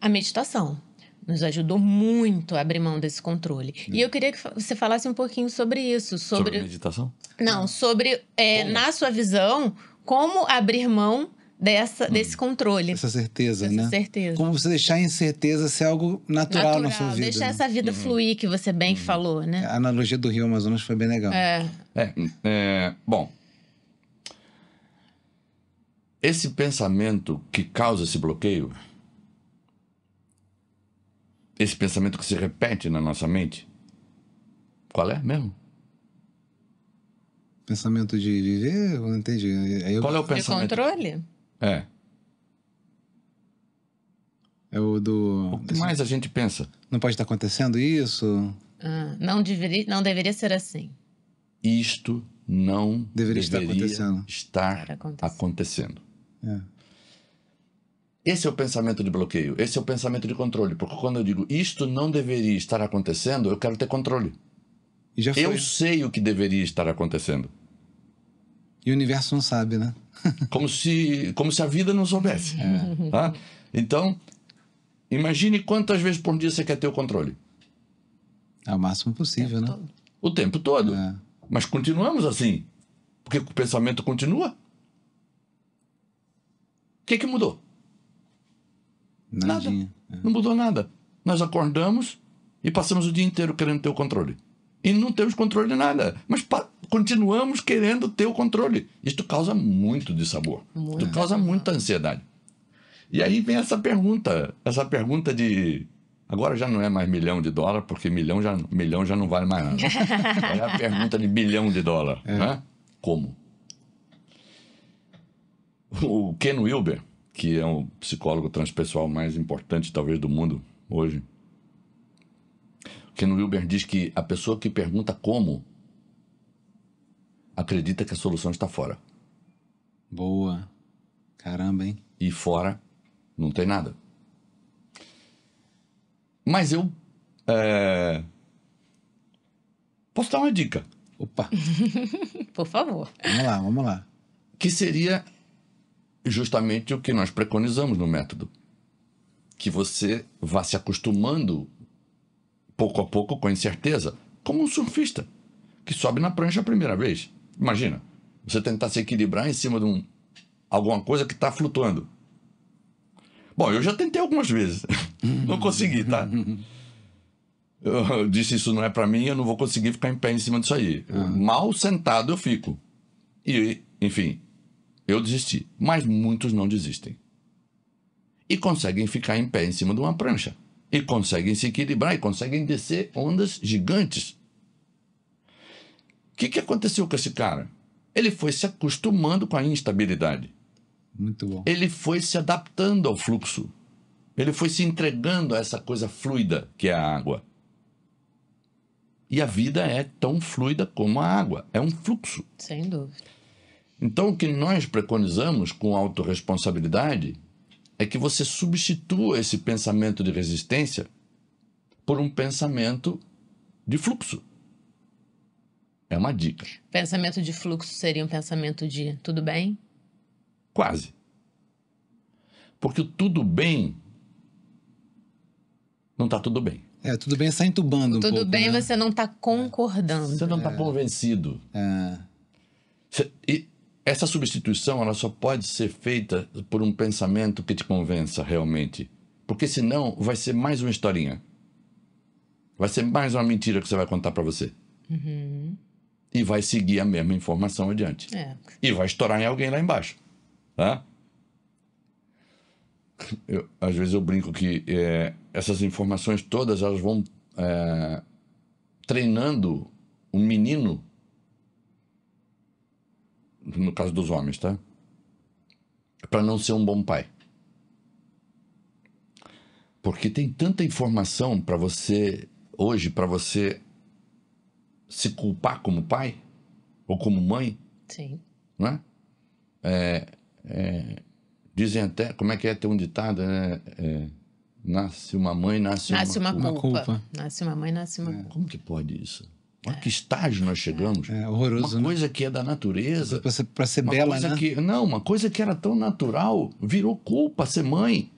a meditação nos ajudou muito a abrir mão desse controle. É. E eu queria que você falasse um pouquinho sobre isso. Sobre, sobre meditação? Não, sobre, é, na sua visão, como abrir mão dessa, hum. desse controle. Essa certeza, essa né? certeza. Como você deixar a incerteza ser algo natural, natural na sua vida. Deixar né? essa vida uhum. fluir, que você bem uhum. falou, né? A analogia do Rio Amazonas foi bem legal. É. é, é bom. Esse pensamento que causa esse bloqueio, esse pensamento que se repete na nossa mente, qual é mesmo? Pensamento de viver? Eu não entendi. Eu... Qual é o pensamento? De controle? É. É o do. O que mais a gente pensa? Não pode estar acontecendo isso? Ah, não, deveria, não deveria ser assim. Isto não deveria, deveria estar acontecendo. Estar acontecendo. É. Esse é o pensamento de bloqueio, esse é o pensamento de controle, porque quando eu digo isto não deveria estar acontecendo, eu quero ter controle. eu sei o que deveria estar acontecendo. E o universo não sabe, né? como, se, como se a vida não soubesse. É. Tá? Então, imagine quantas vezes por dia você quer ter o controle. É o máximo possível, o né? Todo. O tempo todo. É. Mas continuamos assim. Porque o pensamento continua. O que, é que mudou? Nadinha. Nada. É. Não mudou nada. Nós acordamos e passamos o dia inteiro querendo ter o controle. E não temos controle de nada. Mas continuamos querendo ter o controle. Isto causa muito dissabor. Muito. Isto causa muita ansiedade. E aí vem essa pergunta, essa pergunta de Agora já não é mais milhão de dólar, porque milhão já, milhão já não vale mais nada. é a pergunta de bilhão de dólar. É. Né? Como? O Ken Wilber, que é o psicólogo transpessoal mais importante, talvez, do mundo hoje, Ken Wilber diz que a pessoa que pergunta como acredita que a solução está fora. Boa. Caramba, hein? E fora não tem nada. Mas eu. É... Posso dar uma dica? Opa! Por favor. Vamos lá, vamos lá. Que seria justamente o que nós preconizamos no método. Que você vá se acostumando pouco a pouco com incerteza, como um surfista que sobe na prancha a primeira vez. Imagina, você tentar se equilibrar em cima de um, alguma coisa que está flutuando. Bom, eu já tentei algumas vezes. não consegui, tá? Eu disse isso não é para mim, eu não vou conseguir ficar em pé em cima disso aí. Ah. Mal sentado eu fico. E, enfim, eu desisti. Mas muitos não desistem. E conseguem ficar em pé em cima de uma prancha. E conseguem se equilibrar e conseguem descer ondas gigantes que, que aconteceu com esse cara? Ele foi se acostumando com a instabilidade. Muito bom. Ele foi se adaptando ao fluxo. Ele foi se entregando a essa coisa fluida que é a água. E a vida é tão fluida como a água. É um fluxo. Sem dúvida. Então, o que nós preconizamos com autorresponsabilidade é que você substitua esse pensamento de resistência por um pensamento de fluxo. É uma dica. Pensamento de fluxo seria um pensamento de tudo bem? Quase. Porque o tudo bem não está tudo bem. É, tudo bem está é entubando um tudo pouco, bem né? você não está concordando. Você não está é. convencido. É. Você, e essa substituição ela só pode ser feita por um pensamento que te convença realmente. Porque senão vai ser mais uma historinha. Vai ser mais uma mentira que você vai contar para você. Uhum e vai seguir a mesma informação adiante. É. E vai estourar em alguém lá embaixo. Tá? Eu, às vezes eu brinco que é, essas informações todas elas vão é, treinando um menino, no caso dos homens, tá? Para não ser um bom pai. Porque tem tanta informação para você hoje, para você se culpar como pai ou como mãe. Sim. É? é? É, dizem até, como é que é ter um ditado, né? É, nasce uma mãe, nasce, nasce uma, uma culpa. culpa. Nasce uma mãe, nasce uma é, culpa. Como que pode isso? Olha que estágio nós chegamos. É, horroroso. Uma né? coisa né? que é da natureza. Para ser, pra ser bela, né? Que, não, uma coisa que era tão natural virou culpa ser mãe.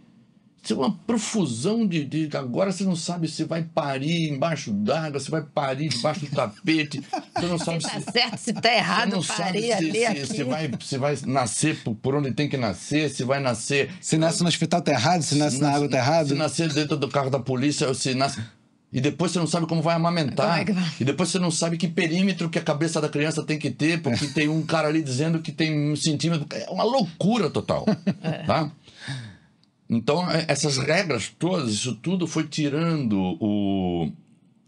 Isso é uma profusão de, de. Agora você não sabe se vai parir embaixo d'água, se vai parir debaixo do tapete. Você não sabe se. Tá se, certo, se tá errado, não parir sabe ali, se, ali. Se, se, vai, se vai nascer por, onde tem que nascer, se vai nascer. Se nasce no hospital tá errado, se nasce, se na água tá errado. Se nascer dentro do carro da polícia, ou se nasce. E depois você não sabe como vai amamentar. É vai? E depois você não sabe que perímetro que a cabeça da criança tem que ter, porque é. tem um cara ali dizendo que tem um centímetro. É uma loucura total. É. Tá? Então, é, essas regras todas, isso tudo foi tirando o,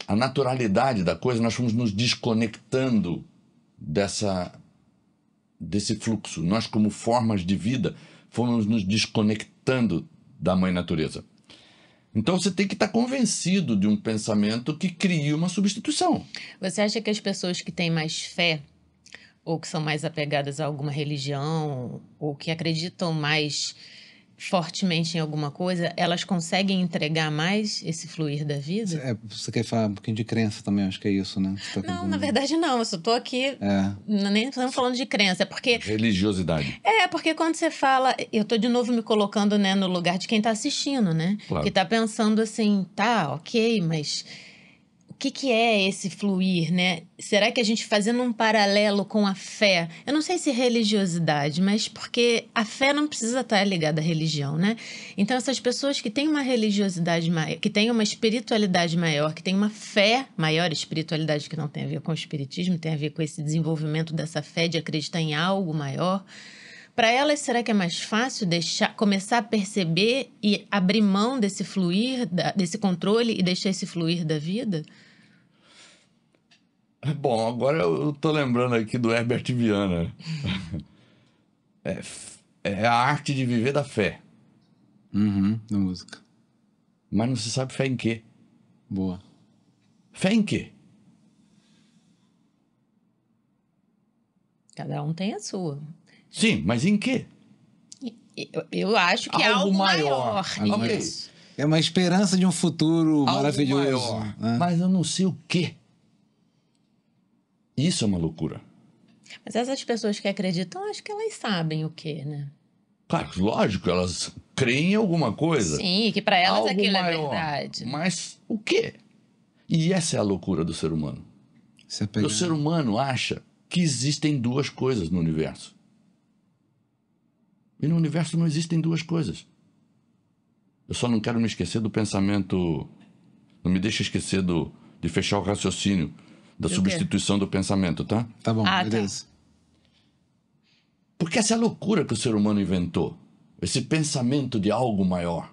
a naturalidade da coisa, nós fomos nos desconectando dessa, desse fluxo. Nós, como formas de vida, fomos nos desconectando da mãe natureza. Então você tem que estar convencido de um pensamento que cria uma substituição. Você acha que as pessoas que têm mais fé, ou que são mais apegadas a alguma religião, ou que acreditam mais fortemente em alguma coisa, elas conseguem entregar mais esse fluir da vida? É, você quer falar um pouquinho de crença também, acho que é isso, né? Tá não, na verdade não, eu só tô aqui, é. nem estamos falando de crença, é porque... Religiosidade. É, porque quando você fala, eu tô de novo me colocando né, no lugar de quem tá assistindo, né? Claro. Que tá pensando assim, tá, ok, mas que, que é esse fluir, né? Será que a gente fazendo um paralelo com a fé? Eu não sei se religiosidade, mas porque a fé não precisa estar ligada à religião, né? Então essas pessoas que têm uma religiosidade maior, que têm uma espiritualidade maior, que têm uma fé maior, espiritualidade que não tem a ver com o espiritismo, tem a ver com esse desenvolvimento dessa fé de acreditar em algo maior. Para elas, será que é mais fácil deixar, começar a perceber e abrir mão desse fluir, desse controle e deixar esse fluir da vida? Bom, agora eu tô lembrando aqui do Herbert Viana. É, é a arte de viver da fé. Uhum, da música. Mas não se sabe fé em quê. Boa. Fé em quê? Cada um tem a sua. Sim, mas em quê? Eu, acho que é algo é algo maior. maior. Ah, okay. É uma esperança de um futuro algo maravilhoso. Maior, né? Mas eu não sei o quê. Isso é uma loucura. Mas essas pessoas que acreditam, acho que elas sabem o que, né? Claro, lógico, elas creem em alguma coisa. Sim, que para elas Algo aquilo é maior, é verdade. Mas o quê? E essa é a loucura do ser humano. O ser humano acha que existem duas coisas no universo. E no universo não existem duas coisas. Eu só não quero me esquecer do pensamento. Não me deixa esquecer do, de fechar o raciocínio da substituição do pensamento, tá? Tá bom, ah, tá. beleza. Tá. Porque essa é a loucura que o ser humano inventou. Esse pensamento de algo maior.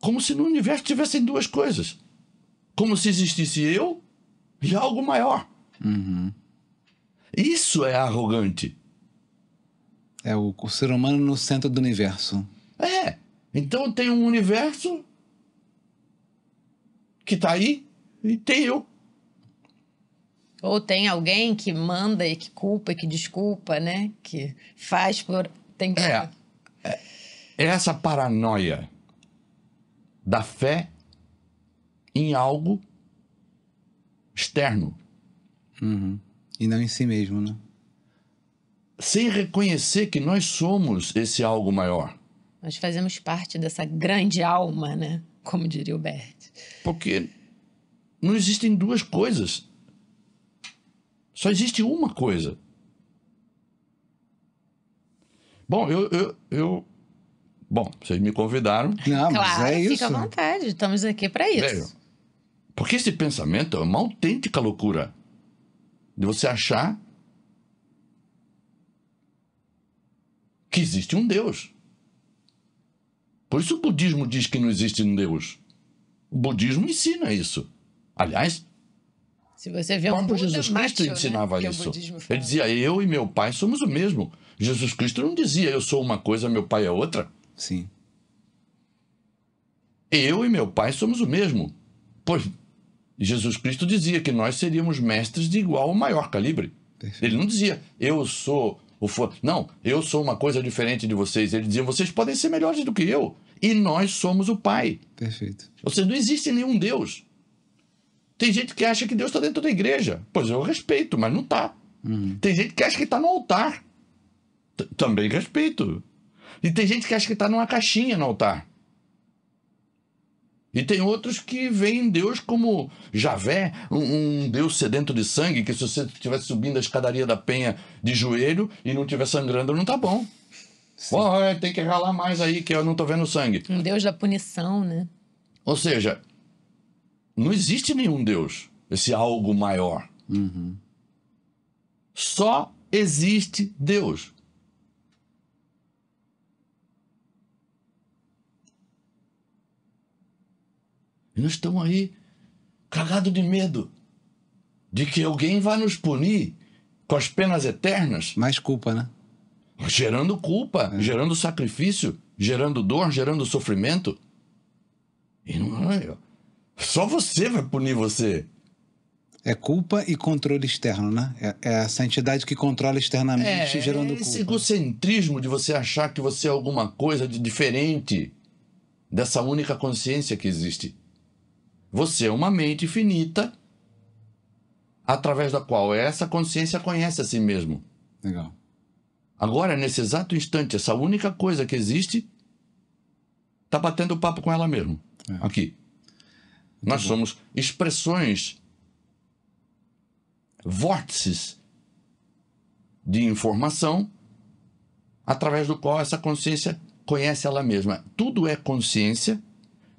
Como se no universo tivessem duas coisas. Como se existisse eu e algo maior. Uhum. Isso é arrogante. É o, o ser humano no centro do universo. É. Então tem um universo que tá aí e tem eu. Ou tem alguém que manda e que culpa e que desculpa, né? Que faz por. Tem que... é, é essa paranoia da fé em algo externo. Uhum. E não em si mesmo, né? Sem reconhecer que nós somos esse algo maior. Nós fazemos parte dessa grande alma, né? Como diria o Bert. Porque não existem duas coisas. Só existe uma coisa. Bom, eu. eu, eu bom, vocês me convidaram. Não, claro, mas é isso. à vontade, estamos aqui para isso. Veio, porque esse pensamento é uma autêntica loucura. De você achar que existe um Deus. Por isso o budismo diz que não existe um Deus. O budismo ensina isso. Aliás, se você vê um Jesus Cristo macho, né, ensinava né? isso. Ele dizia: "Eu e meu pai somos o mesmo". Jesus Cristo não dizia: "Eu sou uma coisa, meu pai é outra". Sim. Eu e meu pai somos o mesmo. Pois Jesus Cristo dizia que nós seríamos mestres de igual ou maior calibre. Perfeito. Ele não dizia: "Eu sou o for... não, eu sou uma coisa diferente de vocês". Ele dizia: "Vocês podem ser melhores do que eu e nós somos o Pai. Perfeito. Ou seja, não existe nenhum Deus. Tem gente que acha que Deus está dentro da igreja. Pois eu respeito, mas não está. Uhum. Tem gente que acha que está no altar. T Também respeito. E tem gente que acha que está numa caixinha no altar. E tem outros que veem Deus como Javé, um, um, Deus sedento de sangue, que se você estiver subindo a escadaria da penha de joelho e não estiver sangrando, não está bom. Porra, tem que ralar mais aí, que eu não tô vendo sangue. Um Deus da punição, né? Ou seja, não existe nenhum Deus, esse algo maior. Uhum. Só existe Deus. E nós estamos aí cagados de medo de que alguém vai nos punir com as penas eternas. Mais culpa, né? gerando culpa, é. gerando sacrifício, gerando dor, gerando sofrimento. E não, é, só você vai punir você. É culpa e controle externo, né? É, é essa entidade que controla externamente, é, é gerando esse culpa. Esse egocentrismo de você achar que você é alguma coisa de diferente dessa única consciência que existe. Você é uma mente finita através da qual essa consciência conhece a si mesmo. Legal. Agora, nesse exato instante, essa única coisa que existe está batendo papo com ela mesmo. É. Aqui. Muito Nós bom. somos expressões, vórtices de informação através do qual essa consciência conhece ela mesma. Tudo é consciência,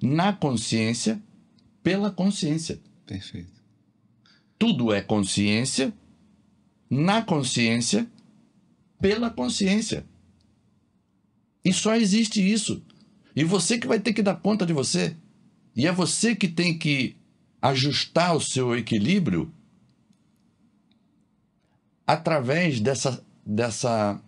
na consciência, pela consciência. Perfeito. Tudo é consciência, na consciência, pela consciência. E só existe isso. E você que vai ter que dar conta de você. E é você que tem que ajustar o seu equilíbrio através dessa, dessa,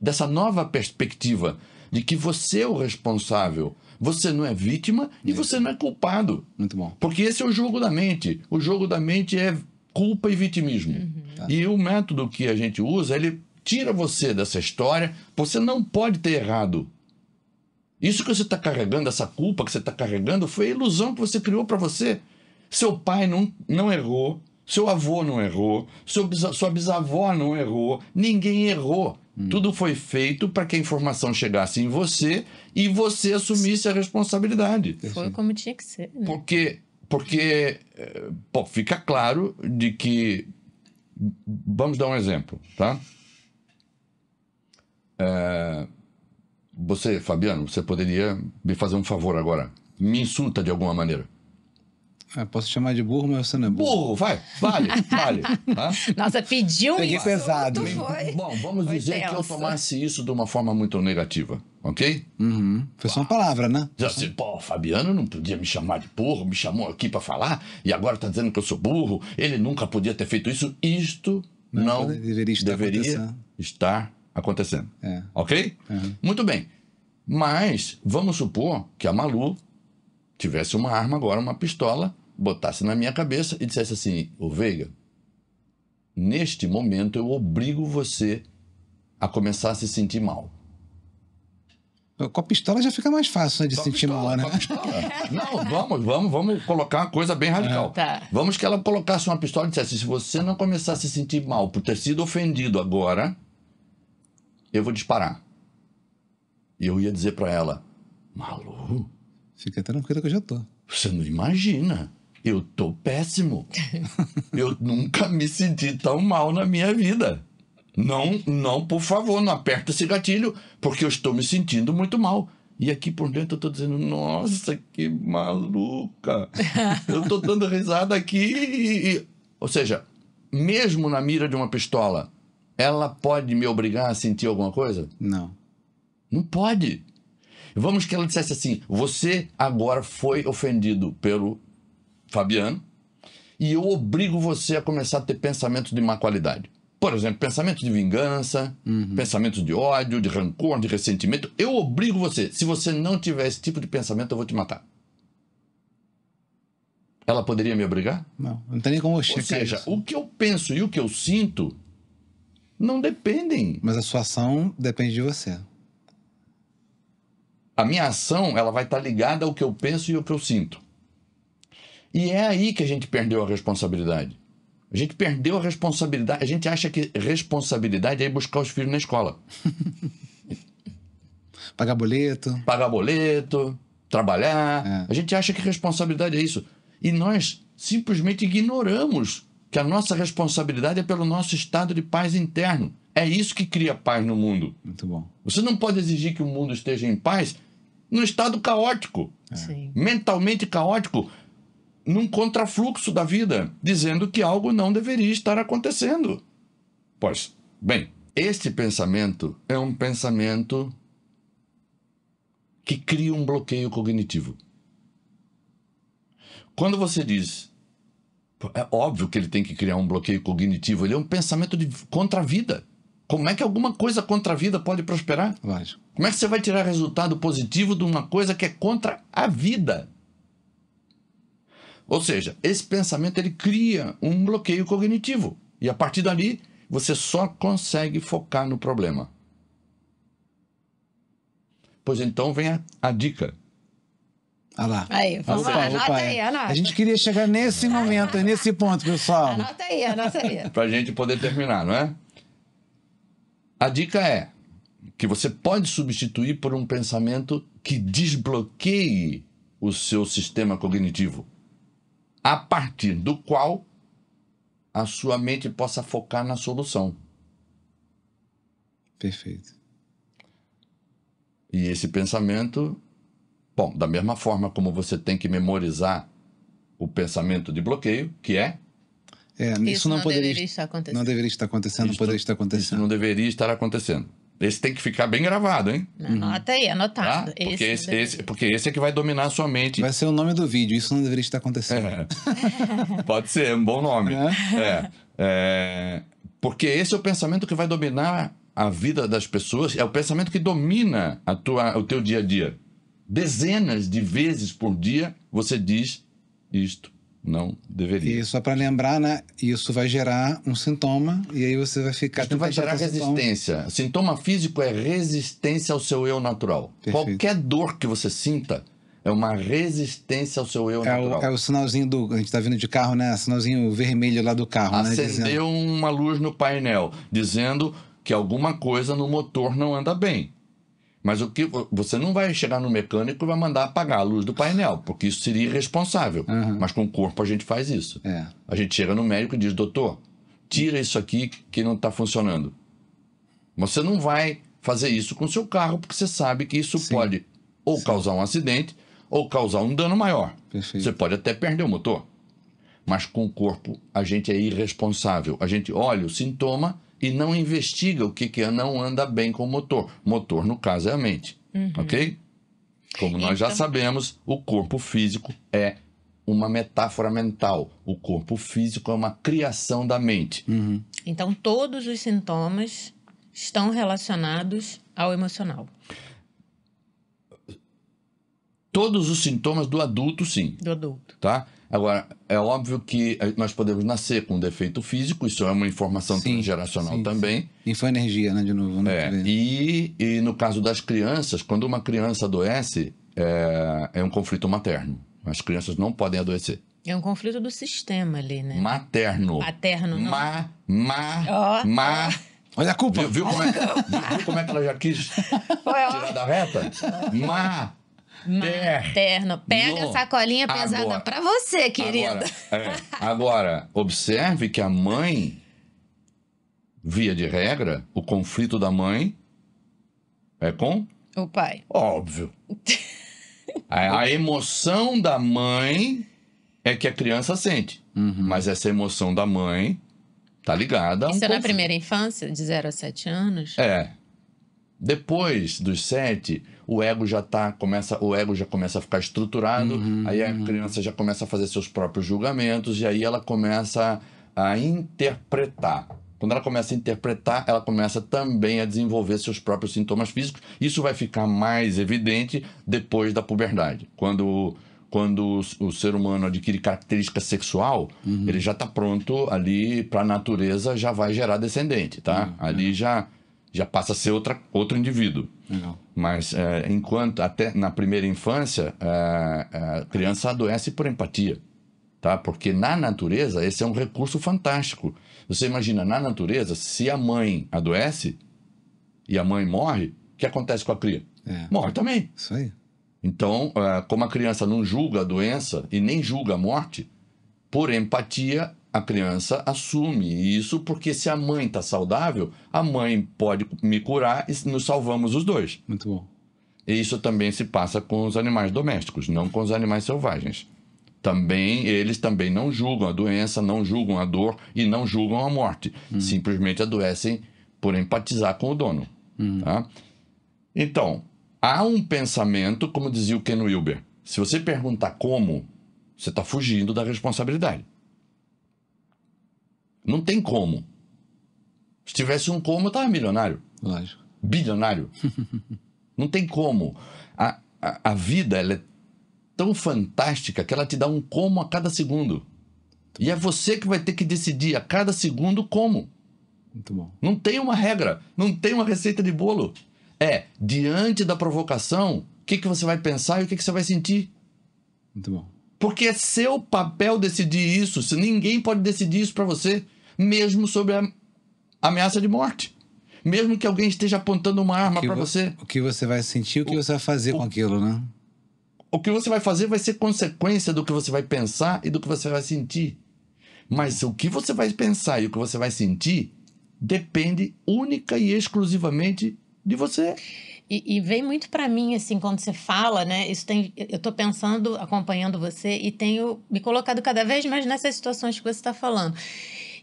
dessa nova perspectiva de que você é o responsável. Você não é vítima e você não é culpado. Muito bom. Porque esse é o jogo da mente. O jogo da mente é culpa e vitimismo. Uhum. E o método que a gente usa, ele tira você dessa história. Você não pode ter errado. Isso que você está carregando, essa culpa que você está carregando, foi a ilusão que você criou para você. Seu pai não, não errou, seu avô não errou, seu, sua bisavó não errou, ninguém errou. Hum. Tudo foi feito para que a informação chegasse em você e você assumisse a responsabilidade. Foi como tinha que ser. Né? Porque, porque eh, pô, fica claro de que Vamos dar um exemplo, tá? É, você, Fabiano, você poderia me fazer um favor agora. Me insulta de alguma maneira. É, posso chamar de burro, mas você não é burro. Burro, vai, vale, vale. Tá? Nossa, pediu Peguei isso. pesado. Foi. Bom, vamos foi dizer tenso. que eu tomasse isso de uma forma muito negativa, ok? Uhum. Foi só uma palavra, né? Já assim, pô, Fabiano não podia me chamar de burro, me chamou aqui para falar e agora tá dizendo que eu sou burro, ele nunca podia ter feito isso. Isto não, não deveria estar deveria acontecendo. Estar acontecendo. É. Ok? Uhum. Muito bem. Mas vamos supor que a Malu tivesse uma arma agora, uma pistola, botasse na minha cabeça e dissesse assim: Ô Veiga, neste momento eu obrigo você a começar a se sentir mal. Então, com a pistola já fica mais fácil né, de com sentir pistola, mal, né? Não, vamos, vamos, vamos colocar uma coisa bem radical. tá. Vamos que ela colocasse uma pistola e dissesse: se você não começar a se sentir mal por ter sido ofendido agora, eu vou disparar. E eu ia dizer para ela: Malu. Fica tranquilo que eu já tô. Você não imagina eu tô péssimo. eu nunca me senti tão mal na minha vida. Não, não, por favor, não aperta esse gatilho, porque eu estou me sentindo muito mal. E aqui por dentro eu estou dizendo, nossa, que maluca. eu estou dando risada aqui. Ou seja, mesmo na mira de uma pistola, ela pode me obrigar a sentir alguma coisa? Não. Não pode. Vamos que ela dissesse assim: você agora foi ofendido pelo Fabiano, e eu obrigo você a começar a ter pensamentos de má qualidade. Por exemplo, pensamento de vingança, uhum. pensamento de ódio, de rancor, de ressentimento. Eu obrigo você. Se você não tiver esse tipo de pensamento, eu vou te matar. Ela poderia me obrigar? Não, não tem nem como checar. Ou seja, isso. o que eu penso e o que eu sinto não dependem. Mas a sua ação depende de você. A minha ação, ela vai estar ligada ao que eu penso e ao que eu sinto. E é aí que a gente perdeu a responsabilidade. A gente perdeu a responsabilidade. A gente acha que responsabilidade é ir buscar os filhos na escola. Pagar boleto. Pagar boleto, trabalhar. É. A gente acha que responsabilidade é isso. E nós simplesmente ignoramos que a nossa responsabilidade é pelo nosso estado de paz interno. É isso que cria paz no mundo. Muito bom. Você não pode exigir que o mundo esteja em paz no estado caótico. É. Mentalmente caótico, num contrafluxo da vida, dizendo que algo não deveria estar acontecendo. Pois, bem, este pensamento é um pensamento que cria um bloqueio cognitivo. Quando você diz, é óbvio que ele tem que criar um bloqueio cognitivo, ele é um pensamento de contra a vida. Como é que alguma coisa contra a vida pode prosperar? Como é que você vai tirar resultado positivo de uma coisa que é contra a vida? Ou seja, esse pensamento ele cria um bloqueio cognitivo. E a partir dali, você só consegue focar no problema. Pois então vem a, a dica. Ah lá. Aí, vamos opa, lá, anota opa, é. aí, anota. A gente queria chegar nesse momento, nesse ponto, pessoal. Anota aí, anota aí. Para a gente poder terminar, não é? A dica é que você pode substituir por um pensamento que desbloqueie o seu sistema cognitivo a partir do qual a sua mente possa focar na solução. Perfeito. E esse pensamento, bom, da mesma forma como você tem que memorizar o pensamento de bloqueio, que é é, isso, isso não, não, poderia, deveria estar acontecendo. Não deveria estar acontecendo, isso, não poderia estar acontecendo. Isso não deveria estar acontecendo. Esse tem que ficar bem gravado, hein? Anota aí, anotado. Tá? Porque, esse esse, esse, porque esse é que vai dominar a sua mente. Vai ser o nome do vídeo, isso não deveria estar acontecendo. É. Pode ser, é um bom nome. É? é. É. Porque esse é o pensamento que vai dominar a vida das pessoas, é o pensamento que domina a tua, o teu dia a dia. Dezenas de vezes por dia você diz isto não deveria. E só para lembrar, né? Isso vai gerar um sintoma e aí você vai ficar. Isso vai gerar resistência. Sintoma. sintoma físico é resistência ao seu eu natural. Perfeito. Qualquer dor que você sinta é uma resistência ao seu eu é natural. O, é o sinalzinho do. A gente está vindo de carro, né? Sinalzinho vermelho lá do carro. Né, Acendeu né? Dizendo... uma luz no painel dizendo que alguma coisa no motor não anda bem. Mas o que você não vai chegar no mecânico e vai mandar apagar a luz do painel, porque isso seria irresponsável. Uhum. Mas com o corpo a gente faz isso. É. A gente chega no médico e diz: doutor, tira isso aqui que não está funcionando. Você não vai fazer isso com seu carro, porque você sabe que isso Sim. pode ou Sim. causar um acidente ou causar um dano maior. Perfeito. Você pode até perder o motor. Mas com o corpo a gente é irresponsável. A gente olha o sintoma e não investiga o que, que é, não anda bem com o motor. Motor, no caso, é a mente. Uhum. Ok? Como nós então... já sabemos, o corpo físico é uma metáfora mental. O corpo físico é uma criação da mente. Uhum. Então, todos os sintomas estão relacionados ao emocional. Todos os sintomas do adulto, sim. Do adulto. Tá? Agora, é óbvio que eh, nós podemos nascer com um defeito físico, isso é uma informação sim, transgeracional sim, também. Sim. E foi energia, né, de novo. Né? É, e, e no caso das crianças, quando uma criança adoece, é, é um conflito materno. As crianças não podem adoecer. É um conflito do sistema ali, né? Materno. Materno, não. Ma, ma, oh. ma... Olha a culpa. Viu, viu, como é, viu, como é que ela já quis tirar da reta? Ma, Materno. Pega no, a sacolinha pesada agora, pra você, querida. Agora, é, agora, observe que a mãe, via de regra, o conflito da mãe é com? O pai. Óbvio. a, a emoção da mãe é que a criança sente. Uhum. Mas essa emoção da mãe tá ligada a um Isso conflito. é na primeira infância, de 0 a 7 anos? É. Depois dos sete, o ego já tá, começa, o ego já começa a ficar estruturado, uhum, aí a uhum. criança já começa a fazer seus próprios julgamentos e aí ela começa a interpretar. Quando ela começa a interpretar, ela começa também a desenvolver seus próprios sintomas físicos. Isso vai ficar mais evidente depois da puberdade. Quando, quando o, o ser humano adquire característica sexual, uhum. ele já está pronto ali para a natureza, já vai gerar descendente, tá? Uhum. Ali já já passa a ser outra, outro indivíduo. Legal. Mas é, enquanto até na primeira infância a, é, a, é, criança adoece por empatia, tá? Porque na natureza esse é um recurso fantástico. Você imagina na natureza se a mãe adoece e a mãe morre, o que acontece com a cria? É. Morre também. Isso aí. Então, é, como a criança não julga a doença e nem julga a morte, por empatia a criança assume isso porque se a mãe está saudável, a mãe pode me curar e nos salvamos os dois. Muito bom. E isso também se passa com os animais domésticos, não com os animais selvagens. Também eles também não julgam a doença, não julgam a dor e não julgam a morte. Hum. Simplesmente adoecem por empatizar com o dono. Hum. Tá? Então, há um pensamento, como dizia o Ken Wilber. Se você perguntar como, você está fugindo da responsabilidade. Não tem como. Se tivesse um como, eu tava milionário. Lógico. Bilionário. não tem como. A, a, a vida é tão fantástica que ela te dá um como a cada segundo. E é você que vai ter que decidir a cada segundo como. Muito bom. Não tem uma regra, não tem uma receita de bolo. É, diante da provocação, o que, que você vai pensar e o que, que você vai sentir. Muito bom. Porque é seu papel decidir isso, se ninguém pode decidir isso para você mesmo sobre a ameaça de morte. Mesmo que alguém esteja apontando uma arma para você. O que você vai sentir, o que o, você vai fazer o, com aquilo, né? O que você vai fazer vai ser consequência do que você vai pensar e do que você vai sentir. Mas o que você vai pensar e o que você vai sentir depende única e exclusivamente de você. E, e, vem muito para mim, assim, quando você fala, né? Isso tem, eu estou pensando, acompanhando você e tenho me colocado cada vez mais nessas situações que você está falando.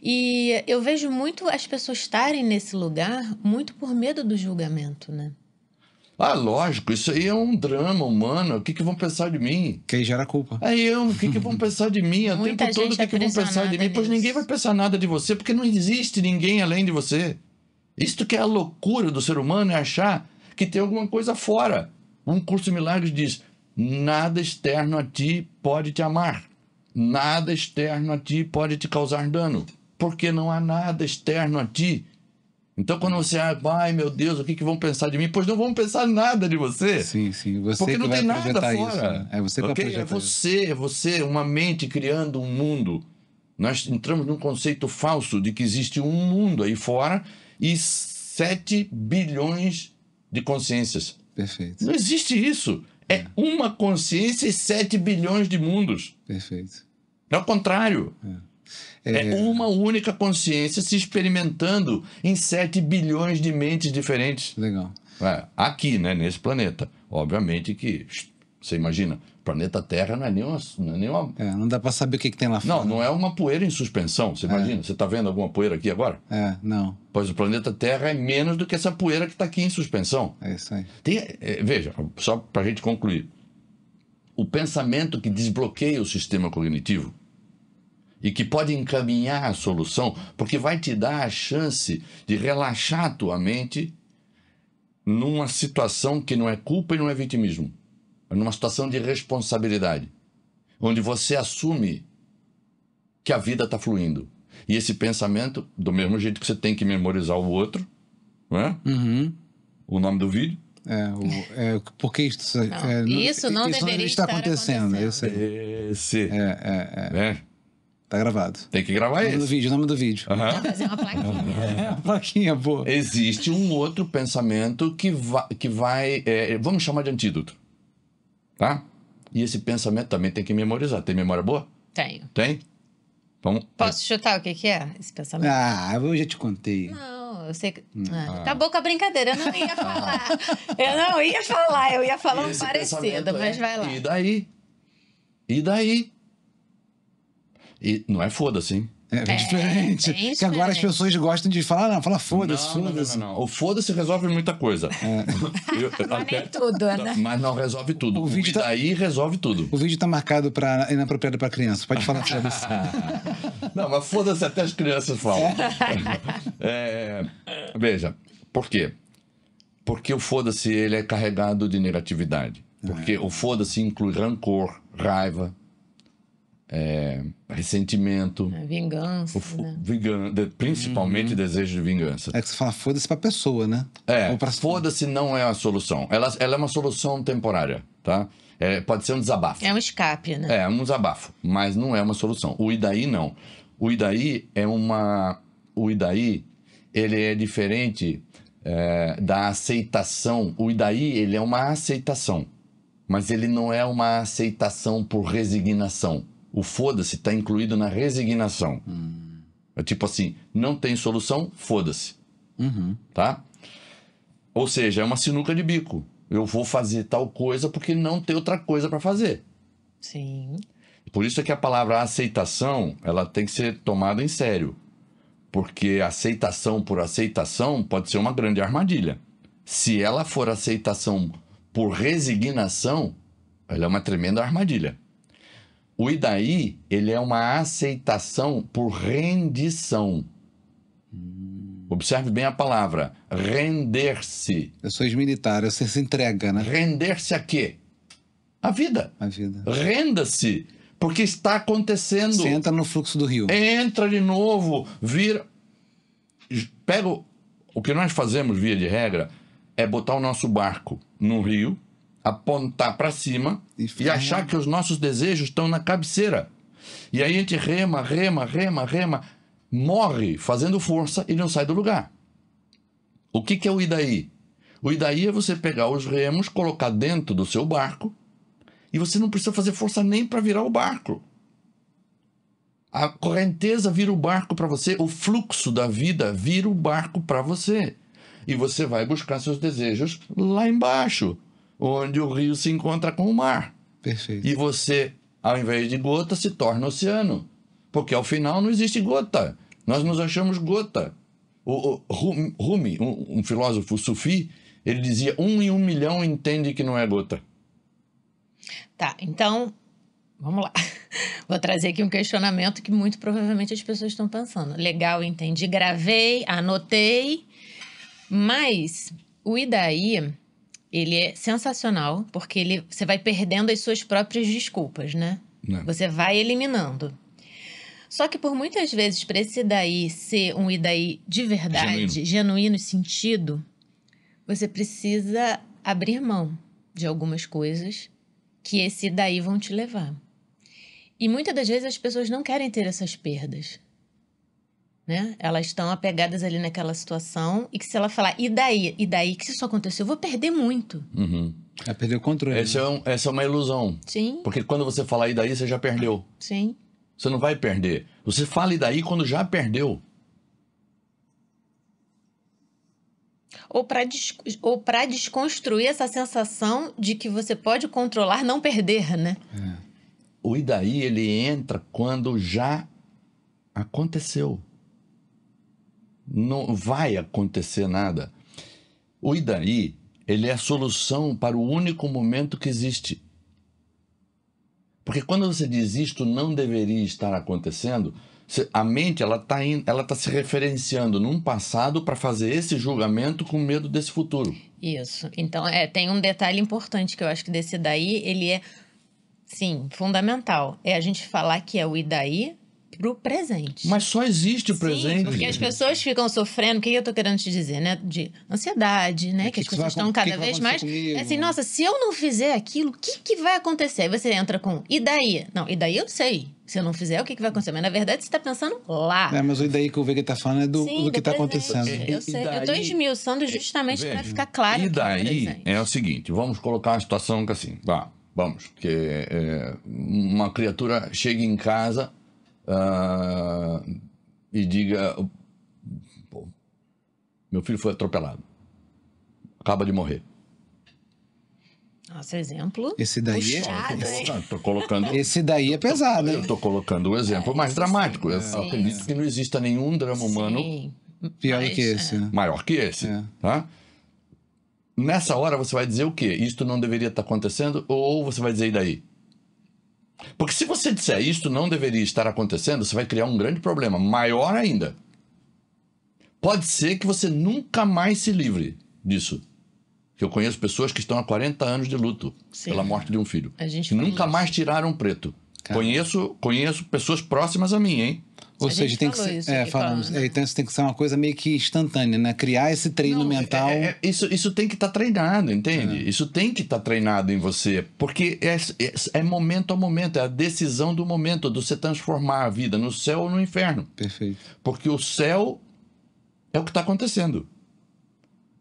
E eu vejo muito as pessoas estarem nesse lugar muito por medo do julgamento, né? Ah, lógico, isso aí é um drama humano. O que, que vão pensar de mim? Quem gera culpa. É eu, o que, que vão pensar de mim? É o tempo todo, o que, é que vão pensar de mim? Nisso. Pois ninguém vai pensar nada de você, porque não existe ninguém além de você. Isto que é a loucura do ser humano é achar que tem alguma coisa fora. Um curso de milagres diz: nada externo a ti pode te amar, nada externo a ti pode te causar dano porque não há nada externo a ti. Então, quando você, ah, ai meu Deus, o que, que vão pensar de mim? Pois não vão pensar nada de você. Sim, sim. Você porque não tem nada fora. Isso, né? É você que okay? vai É você, é você, uma mente criando um mundo. Nós entramos num conceito falso de que existe um mundo aí fora e 7 bilhões de consciências. Perfeito. Não existe isso. É, é. uma consciência e 7 bilhões de mundos. Perfeito. É o contrário. É. É, é uma única consciência se experimentando em 7 bilhões de mentes diferentes. Legal. É, aqui, né, nesse planeta. Obviamente que, você imagina, planeta Terra não é nenhuma. Não, é nenhuma... É, não dá para saber o que, que tem lá fora. Não, não é uma poeira em suspensão. Você é. imagina? É. Você está vendo alguma poeira aqui agora? É, não. Pois o planeta Terra é menos do que essa poeira que está aqui em suspensão. É isso aí. Tem, é, veja, só para a gente concluir. O pensamento que desbloqueia o sistema cognitivo e que pode encaminhar a solução, porque vai te dar a chance de relaxar a tua mente numa situação que não é culpa e não é vitimismo, é numa situação de responsabilidade, onde você assume que a vida está fluindo. E esse pensamento, do mesmo jeito que você tem que memorizar o outro, não é? Uhum. o nome do vídeo, é, o, é, porque isso não, é, isso não isso deveria não estar acontecendo. acontecendo. Esse, é, é, é. Né? Tá gravado. Tem que gravar isso. Nome do vídeo, nome do vídeo. Uhum. Fazer uma plaquinha. É, uma plaquinha, boa. É, é Existe um outro pensamento que, va que vai. É, vamos chamar de antídoto. Tá? E esse pensamento também tem que memorizar. Tem memória boa? Tenho. Tem? Vamos. Então, é. Posso chutar o que, que é esse pensamento? Ah, eu já te contei. Não eu sei que. Hum. Ah, ah. Acabou com a brincadeira, eu não ia ah. falar. eu não ia falar, eu ia falar um parecido, mas vai lá. E daí? E daí? E não é foda-se, hein? É, é, diferente. É que agora as pessoas gostam de falar, não, ah, fala foda-se, foda-se. Não, não, não, O foda-se resolve muita coisa. É. Eu, eu, mas até, nem tudo, né? Mas não resolve tudo. O, o vídeo tá, daí resolve tudo. O vídeo tá marcado para inapropriado para criança. Pode falar sobre isso. não, mas foda-se até as crianças falam. É. é. veja, por quê? Porque o foda-se ele é carregado de negatividade. É. Porque o foda-se inclui rancor, raiva, é, ressentimento. É, vingança. né? principalmente uhum. desejo de vingança. É que você fala, foda-se pra pessoa, né? É, pra... foda-se não é a solução. Ela, ela é uma solução temporária, tá? É, pode ser um desabafo. É um escape, né? É, um desabafo, mas não é uma solução. O Idaí não. O Idaí é uma. O Idaí, ele é diferente é, da aceitação. O Idaí, ele é uma aceitação, mas ele não é uma aceitação por resignação. O foda-se está incluído na resignação. Hum. É tipo assim, não tem solução, foda-se. Uhum. Tá? Ou seja, é uma sinuca de bico. Eu vou fazer tal coisa porque não tem outra coisa para fazer. Sim. Por isso é que a palavra aceitação, ela tem que ser tomada em sério. Porque aceitação por aceitação pode ser uma grande armadilha. Se ela for aceitação por resignação, ela é uma tremenda armadilha. O Idaí, ele é uma aceitação por rendição. Hum. Observe bem a palavra, render-se. Eu sou militar, você se entrega, né? Render-se a quê? A vida. A vida. Renda-se, porque está acontecendo. Você entra no fluxo do rio. Entra de novo, vira. Pega o... o que nós fazemos via de regra é botar o nosso barco no rio apontar para cima e, e achar que os nossos desejos estão na cabeceira. E aí a gente rema, rema, rema, rema, morre fazendo força e não sai do lugar. O que, que é o Idaí? O Idaí é você pegar os remos, colocar dentro do seu barco e você não precisa fazer força nem para virar o barco. A correnteza vira o barco para você, o fluxo da vida vira o barco para você. E você vai buscar seus desejos lá embaixo onde o rio se encontra com o mar. Perfeito. E você, ao invés de gota, se torna oceano. Porque ao final não existe gota. Nós nos achamos gota. O, o Rumi, um, um filósofo sufi, ele dizia: um em um milhão entende que não é gota. Tá, então, vamos lá. Vou trazer aqui um questionamento que muito provavelmente as pessoas estão pensando. Legal, entendi, gravei, anotei, mas o Idaí ele é sensacional, porque ele, você vai perdendo as suas próprias desculpas, né? Não. Né. Você vai eliminando. Só que por muitas vezes, para esse daí ser um idaí de verdade, genuíno. genuíno sentido, você precisa abrir mão de algumas coisas que esse daí vão te levar. E muitas das vezes as pessoas não querem ter essas perdas né? Elas estão apegadas ali naquela situação e que se ela falar, e daí? E daí que isso aconteceu? Eu vou perder muito. Uhum. É perder o controle. Essa é, um, essa é uma ilusão. Sim. Porque quando você fala e daí, você já perdeu. Sim. Você não vai perder. Você fala e daí quando já perdeu. Ou para des... ou pra desconstruir essa sensação de que você pode controlar não perder, né? É. O e daí, ele entra quando já aconteceu não vai acontecer nada. O Idari, ele é a solução para o único momento que existe. Porque quando você diz isto não deveria estar acontecendo, a mente ela está ela tá se referenciando num passado para fazer esse julgamento com medo desse futuro. Isso. Então, é, tem um detalhe importante que eu acho que desse daí, ele é, sim, fundamental. É a gente falar que é o Idaí pro presente. Mas só existe o Sim, presente. Porque as pessoas ficam sofrendo, o que eu estou querendo te dizer, né? De ansiedade, né? Que, que, as que pessoas estão cada que vez mais. Comigo? Assim, nossa, se eu não fizer aquilo, o que, que vai acontecer? Aí você entra com, e daí? Não, e daí eu sei. Se eu não fizer, o que, que vai acontecer? Mas na verdade você está pensando lá. É, mas o daí que o Vegeta está falando é do, Sim, do que está acontecendo. Eu sei, daí, eu estou esmiuçando justamente para ficar claro. E é daí é, o seguinte: vamos colocar a situação que é assim, vá, vamos, que é, uma criatura chega em casa uh, e diga: Pô, meu filho foi atropelado, acaba de morrer. Nosso exemplo. Esse daí é puxado, é. Tô colocando, Esse daí é pesado, Eu estou colocando o exemplo é, mais dramático. É, eu sim. acredito que não exista nenhum drama sim. humano. Pior que é. esse. Né? Maior que esse. É. Tá? Nessa hora você vai dizer o quê? Isto não deveria estar tá acontecendo? Ou você vai dizer e daí? Porque se você disser isto não deveria estar acontecendo, você vai criar um grande problema, maior ainda. Pode ser que você nunca mais se livre disso. Eu conheço pessoas que estão há 40 anos de luto Sim. pela morte de um filho. que nunca mais tiraram preto. Conheço, conheço pessoas próximas a mim, hein? Ou a seja, tem que ser, é, falamos, né? é, então isso tem que ser uma coisa meio que instantânea, né? Criar esse treino Não, é, mental. É, é, isso, isso tem que estar tá treinado, entende? É. Isso tem que estar tá treinado em você, porque é, é, momento a momento, é a decisão do momento de você transformar a vida no céu ou no inferno. Perfeito. Porque o céu é o que está acontecendo.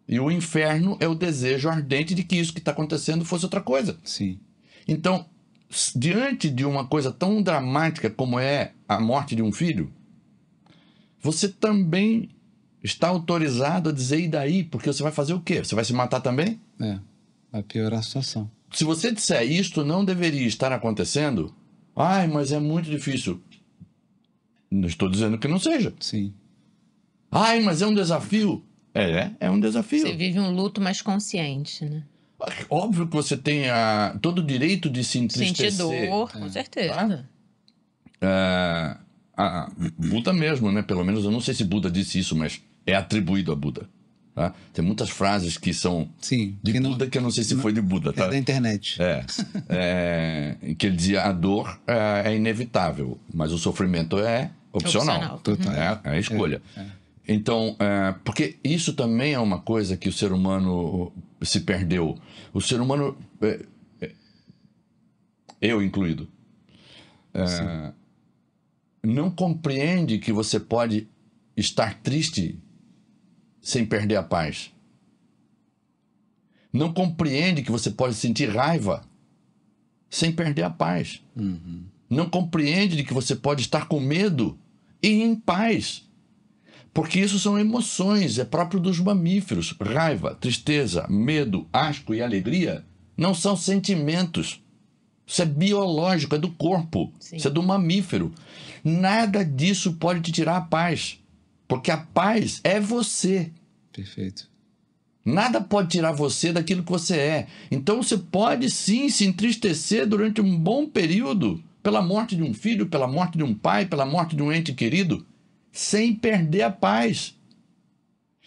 E o inferno é o desejo ardente de que isso que está acontecendo fosse outra coisa. Sim. Então, diante de uma coisa tão dramática como é a morte de um filho, você também está autorizado a dizer e daí, porque você vai fazer o quê? Você vai se matar também? É, vai piorar a situação. Se você disser isto não deveria estar acontecendo, ai, mas é muito difícil. Não estou dizendo que não seja. Sim. Ai, mas é um desafio. É, é um desafio. Você vive um luto mais consciente, né? Óbvio que você tem a, todo o direito de se entristecer. Sentir dor, com é, certeza. Tá? Uh, a, Buda mesmo, né? Pelo menos eu não sei se Buda disse isso, mas é atribuído a Buda. Tá? Tem muitas frases que são Sim, de que Buda que eu não sei se não, foi de Buda. Tá? É da internet. É, é, que ele dizia a dor é, é inevitável, mas o sofrimento é opcional. opcional. É, é, a escolha. É, então, porque isso também é uma coisa que o ser humano se perdeu. O ser humano, é, é, eu incluído, é, não compreende que você pode estar triste sem perder a paz. Não compreende que você pode sentir raiva sem perder a paz. Uhum. Não compreende que você pode estar com medo e em paz. Porque isso são emoções, é próprio dos mamíferos. Raiva, tristeza, medo, asco e alegria não são sentimentos. Isso é biológico, é do corpo, Sim. isso é do mamífero. Nada disso pode te tirar a paz, porque a paz é você. Perfeito. Nada pode tirar você daquilo que você é. Então você pode sim se entristecer durante um bom período pela morte de um filho, pela morte de um pai, pela morte de um ente querido sem perder a paz,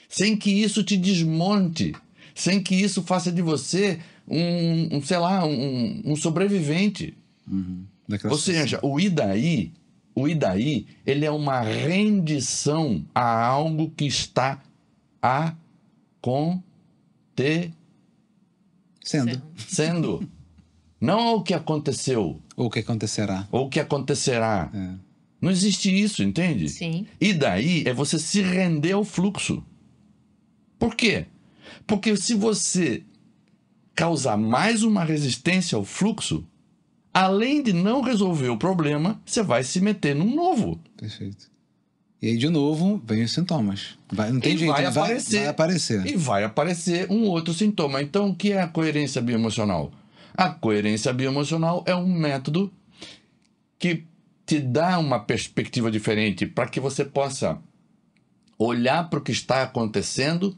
sem que isso te desmonte, sem que isso faça de você um, um sei lá, um, um sobrevivente. Uhum. É Ou seja, o Idaí, o Idaí, ele é uma rendição a algo que está acontecendo. Sendo. Não ao que aconteceu. Ou o que acontecerá. Ou o que acontecerá. É. Não existe isso, entende? Sim. E daí é você se render ao fluxo. Por quê? Porque se você causar mais uma resistência ao fluxo, além de não resolver o problema, você vai se meter num novo. Perfeito. E aí, de novo, vem os sintomas. Vai, não tem e jeito, vai né? aparecer, vai, vai aparecer. E vai aparecer um outro sintoma. Então, o que é a coerência bioemocional? A coerência bioemocional é um método que te dá uma perspectiva diferente para que você possa olhar para o que está acontecendo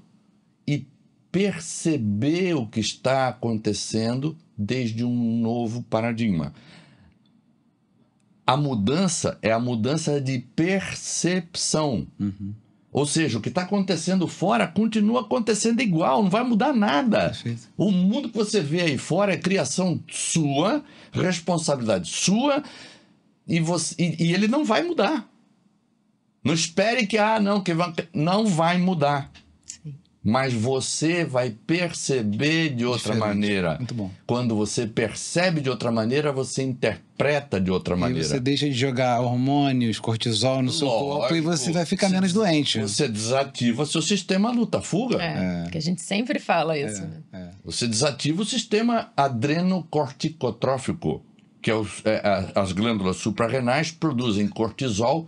e perceber o que está acontecendo desde um novo paradigma. A mudança é a mudança de percepção. Uhum. Ou seja, o que está acontecendo fora continua acontecendo igual, não vai mudar nada. O mundo que você vê aí fora é criação sua, responsabilidade sua, e, você, e, e ele não vai mudar. Não espere que, ah, não, que vai, não vai mudar. Mas você vai perceber de outra Diferente. maneira. Muito bom. Quando você percebe de outra maneira, você interpreta de outra e maneira. Você deixa de jogar hormônios, cortisol no seu Lógico, corpo e você vai ficar menos doente. Você desativa seu sistema luta-fuga. É, é, que a gente sempre fala isso. É, né? é. Você desativa o sistema adrenocorticotrófico que é os, é, as glândulas suprarrenais produzem cortisol,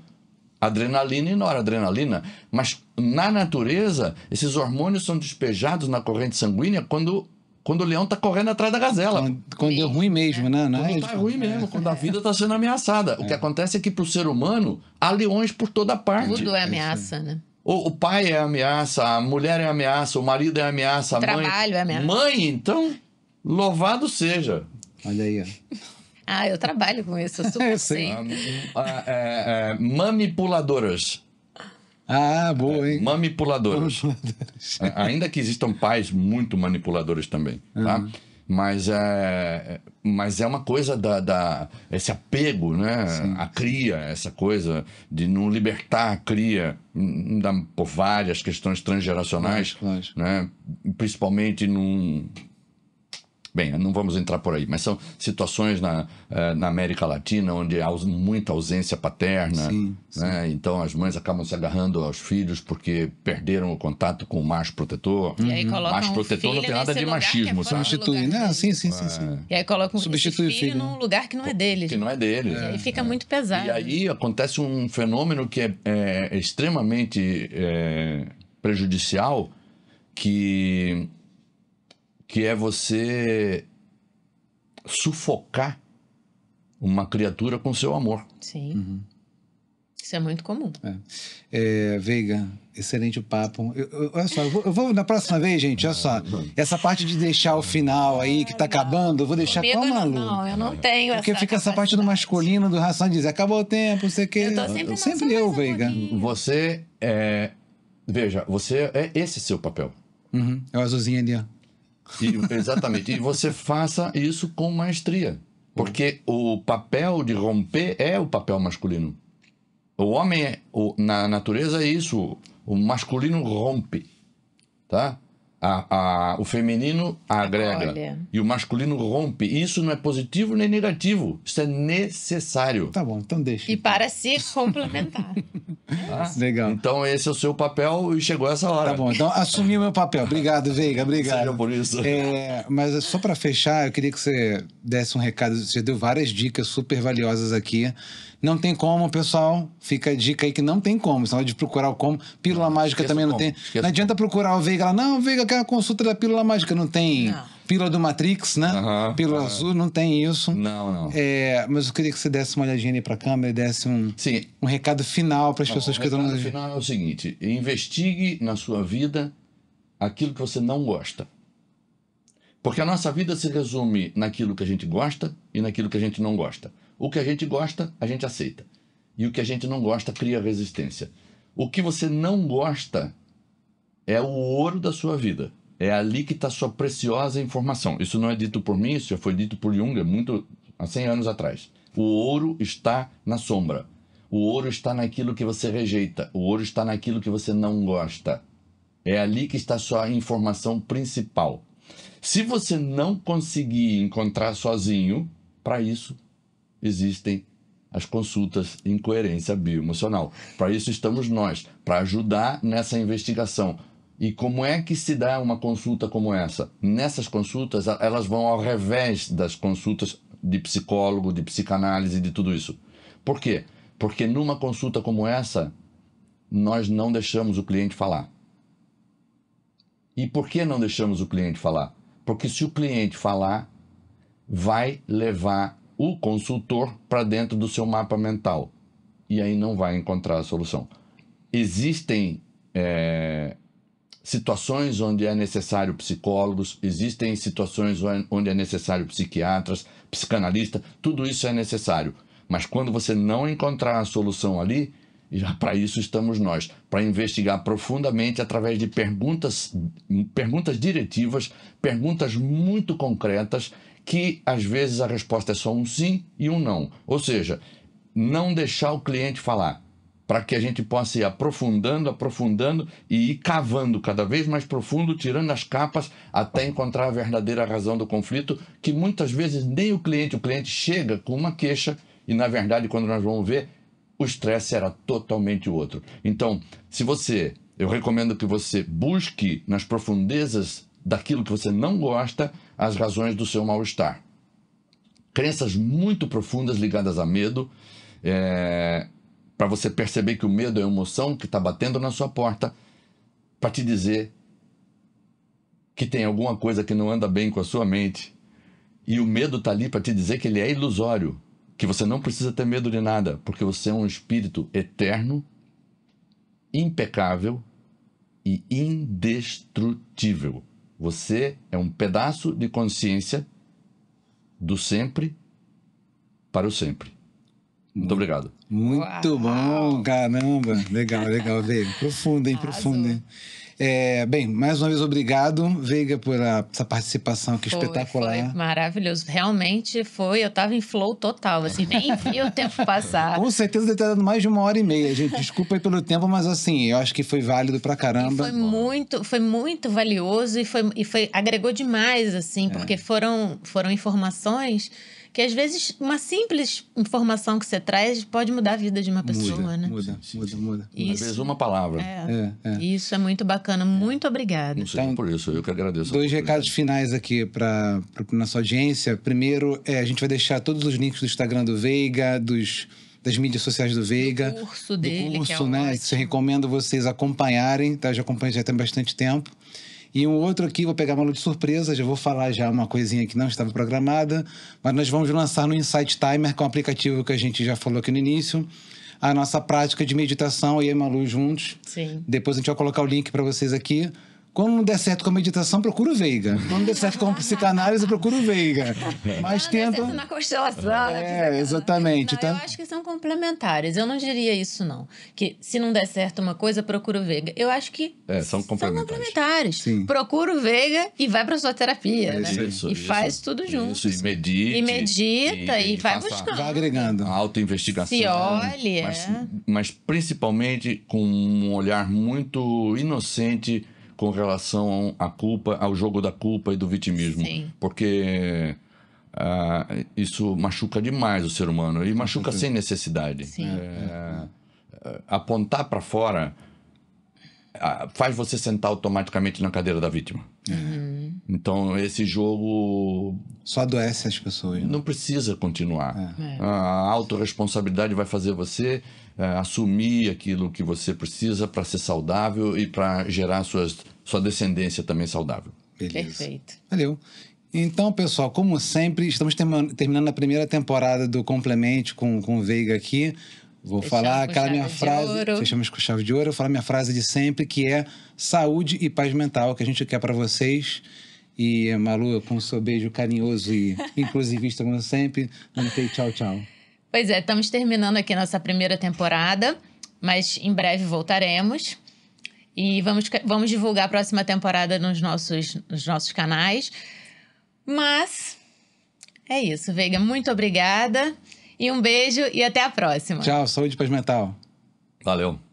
adrenalina e noradrenalina. Mas na natureza, esses hormônios são despejados na corrente sanguínea quando quando o leão está correndo atrás da gazela. Quando, é ruim mesmo, né? Não é quando é tá ruim mesmo, quando a é. vida está sendo ameaçada. É. O que é. acontece é que para o ser humano há leões por toda parte. Tudo é ameaça, é. né? O, pai é ameaça, a mulher é ameaça, o marido é ameaça, o a mãe. Trabalho é ameaça. Mãe, então, louvado seja. Olha aí, ó. Ah, eu trabalho com isso, super sim. Ah, ah, é, é, manipuladoras. Ah, boa, é, hein? Manipuladoras. Ainda que existam pais muito manipuladores também, uhum. tá? Mas é, mas é uma coisa da, da esse apego, né? Sim. A cria, essa coisa de não libertar a cria hum, hum, da, por várias questões transgeracionais, lógico, lógico. né? Principalmente num Bem, não vamos entrar por aí, mas são situações na, eh, na América Latina onde há muita ausência paterna. Sim, né? sim. Então as mães acabam se agarrando aos filhos porque perderam o contato com o macho protetor. E aí uhum. colocam macho um protetor não tem nada de é machismo, sabe? Substitui. Não, né? sim, sim, sim, sim. E aí colocam o filho, filho num lugar que não é dele. Que não é dele. É, e aí é. fica é. muito pesado. E aí acontece um fenômeno que é, é extremamente eh, prejudicial, que que é você sufocar uma criatura com seu amor. Sim. Uhum. Isso é muito comum. É. É, Veiga, excelente o papo. Eu, eu, olha só, eu vou, eu vou, na próxima vez, gente, olha só. Essa parte de deixar o final aí, que tá acabando, eu vou deixar com a Malu. Não, eu não tenho Porque fica essa parte do masculino, do ração dizer, acabou o tempo, você que. Eu tô sempre, sempre eu, Veiga. Você é. Veja, você é esse seu papel. Uhum. É o azulzinho ali, ó. E, exatamente. e você faça isso com maestria. Porque o papel de romper é o papel masculino. O homem, é, o, na natureza, é isso. O masculino rompe. Tá? A, a, o feminino agrega Olha. e o masculino rompe. Isso não é positivo nem negativo. Isso é necessário. Tá bom, então deixa. E então. para se complementar. Ah, legal. Então esse é o seu papel e chegou essa hora. Tá bom, então assumi o meu papel. Obrigado, Veiga, obrigado. Seja por isso. É, mas só para fechar, eu queria que você desse um recado. Você deu várias dicas super valiosas aqui. Não tem como, pessoal. Fica a dica aí que não tem como. Você de procurar o como. Pílula não, mágica também não como. tem. Esqueço não adianta procurar o Veiga lá. Não, Veiga quer a consulta da pílula mágica. Não tem. Não. Pílula do Matrix, né? pílula azul, não tem isso. Não, não. É, mas eu queria que você desse uma olhadinha ali para a câmera e desse um, Sim. um recado final para as pessoas que estão... O recado final é o seguinte. Investigue na sua vida aquilo que você não gosta. Porque a nossa vida se resume naquilo que a gente gosta e naquilo que a gente não gosta. O que a gente gosta, a gente aceita. E o que a gente não gosta cria resistência. O que você não gosta é o ouro da sua vida. É ali que está sua preciosa informação. Isso não é dito por mim, isso já foi dito por Jung é muito, há 100 anos atrás. O ouro está na sombra. O ouro está naquilo que você rejeita. O ouro está naquilo que você não gosta. É ali que está sua informação principal. Se você não conseguir encontrar sozinho, para isso existem as consultas em coerência bioemocional. Para isso estamos nós, para ajudar nessa investigação. E como é que se dá uma consulta como essa? Nessas consultas, elas vão ao revés das consultas de psicólogo, de psicanálise, de tudo isso. Por quê? Porque numa consulta como essa, nós não deixamos o cliente falar. E por que não deixamos o cliente falar? Porque se o cliente falar, vai levar o consultor para dentro do seu mapa mental e aí não vai encontrar a solução. Existem é, situações onde é necessário psicólogos, existem situações onde é necessário psiquiatras, psicanalista, tudo isso é necessário. Mas quando você não encontrar a solução ali, já para isso estamos nós, para investigar profundamente através de perguntas, perguntas diretivas, perguntas muito concretas que às vezes a resposta é só um sim e um não. Ou seja, não deixar o cliente falar, para que a gente possa ir aprofundando, aprofundando e ir cavando cada vez mais profundo, tirando as capas até encontrar a verdadeira razão do conflito, que muitas vezes nem o cliente, o cliente chega com uma queixa e na verdade quando nós vamos ver, o estresse era totalmente outro. Então, se você, eu recomendo que você busque nas profundezas daquilo que você não gosta as razões do seu mal-estar. Crenças muito profundas ligadas a medo, é, para você perceber que o medo é uma emoção que está batendo na sua porta para te dizer que tem alguma coisa que não anda bem com a sua mente. E o medo está ali para te dizer que ele é ilusório, que você não precisa ter medo de nada, porque você é um espírito eterno, impecável e indestrutível. Você é um pedaço de consciência do sempre para o sempre. Muito obrigado. Muito Uau. bom, caramba. Legal, legal, velho. Profundo, hein? Profundo, hein? É, bem, mais uma vez, obrigado, Veiga, por a, essa participação que foi, espetacular. Foi maravilhoso. Realmente foi, eu estava em flow total, assim, nem vi o tempo passar. Com certeza deve ter dado mais de uma hora e meia, gente. Desculpa aí pelo tempo, mas assim, eu acho que foi válido pra caramba. E foi muito, foi muito valioso e foi, e foi agregou demais, assim, é. porque foram, foram informações que às vezes uma simples informação que você traz pode mudar a vida de uma pessoa, muda, né? Muda, muda, muda. Isso. Às vezes uma palavra. É. É, é. Isso é muito bacana. É. Muito obrigada. Não sei então, por isso, eu que agradeço. Dois recados finais aqui para a nossa audiência. Primeiro, é, a gente vai deixar todos os links do Instagram do Veiga, dos das mídias sociais do Veiga. O curso dele, do curso, que é né? eu Recomendo vocês acompanharem, tá? Já acompanho já tem bastante tempo. E um outro aqui, vou pegar Malu de surpresa, já vou falar já uma coisinha que não estava programada, mas nós vamos lançar no Insight Timer, com o aplicativo que a gente já falou aqui no início, a nossa prática de meditação, eu e a Malu juntos. Sim. Depois a gente vai colocar o link para vocês aqui quando não der certo com a meditação, procura o Veiga. Quando não der certo com a psicanálise, procura o Veiga. É. Mas não, é tenta. É, não na constelação. É, exatamente. Não, eu acho que são complementares. Eu não diria isso, não. Que se não der certo uma coisa, procura o Veiga. Eu acho que é, são complementares. São complementares. Sim. Procura o Veiga e vai para sua terapia. É, né? isso, e isso, faz isso, tudo junto. Isso, e medita. E medita e, e, e vai buscando. Vai agregando. Autoinvestigação. Se olhe. Mas, mas principalmente com um olhar muito inocente com relação à culpa, ao jogo da culpa e do vitimismo. Sim. Porque ah, isso machuca demais o ser humano e machuca sem necessidade. É, ah, apontar para fora ah, faz você sentar automaticamente na cadeira da vítima. Uhum. Então, esse jogo. Só adoece as pessoas. Né? Não precisa continuar. É. é. A autorresponsabilidade vai fazer você é, assumir aquilo que você precisa para ser saudável e para gerar suas, sua descendência também saudável. Beleza. Perfeito. Valeu. Então, pessoal, como sempre, estamos terminando a primeira temporada do Complemente com, com o Veiga aqui. Vou fechamos falar aquela minha frase. Fechamos com chave de ouro. Vou falar minha frase de sempre, que é saúde e paz mental, que a gente quer para vocês. E, Malu, com o seu beijo carinhoso e inclusivista, como sempre, não tem tchau, tchau. Pois é, estamos terminando aqui nossa primeira temporada, mas em breve voltaremos. E vamos, vamos divulgar a próxima temporada nos nossos, nos nossos canais. Mas é isso, Veiga. Muito obrigada. E um beijo e até a próxima. Tchau, saúde e paz mental. Valeu.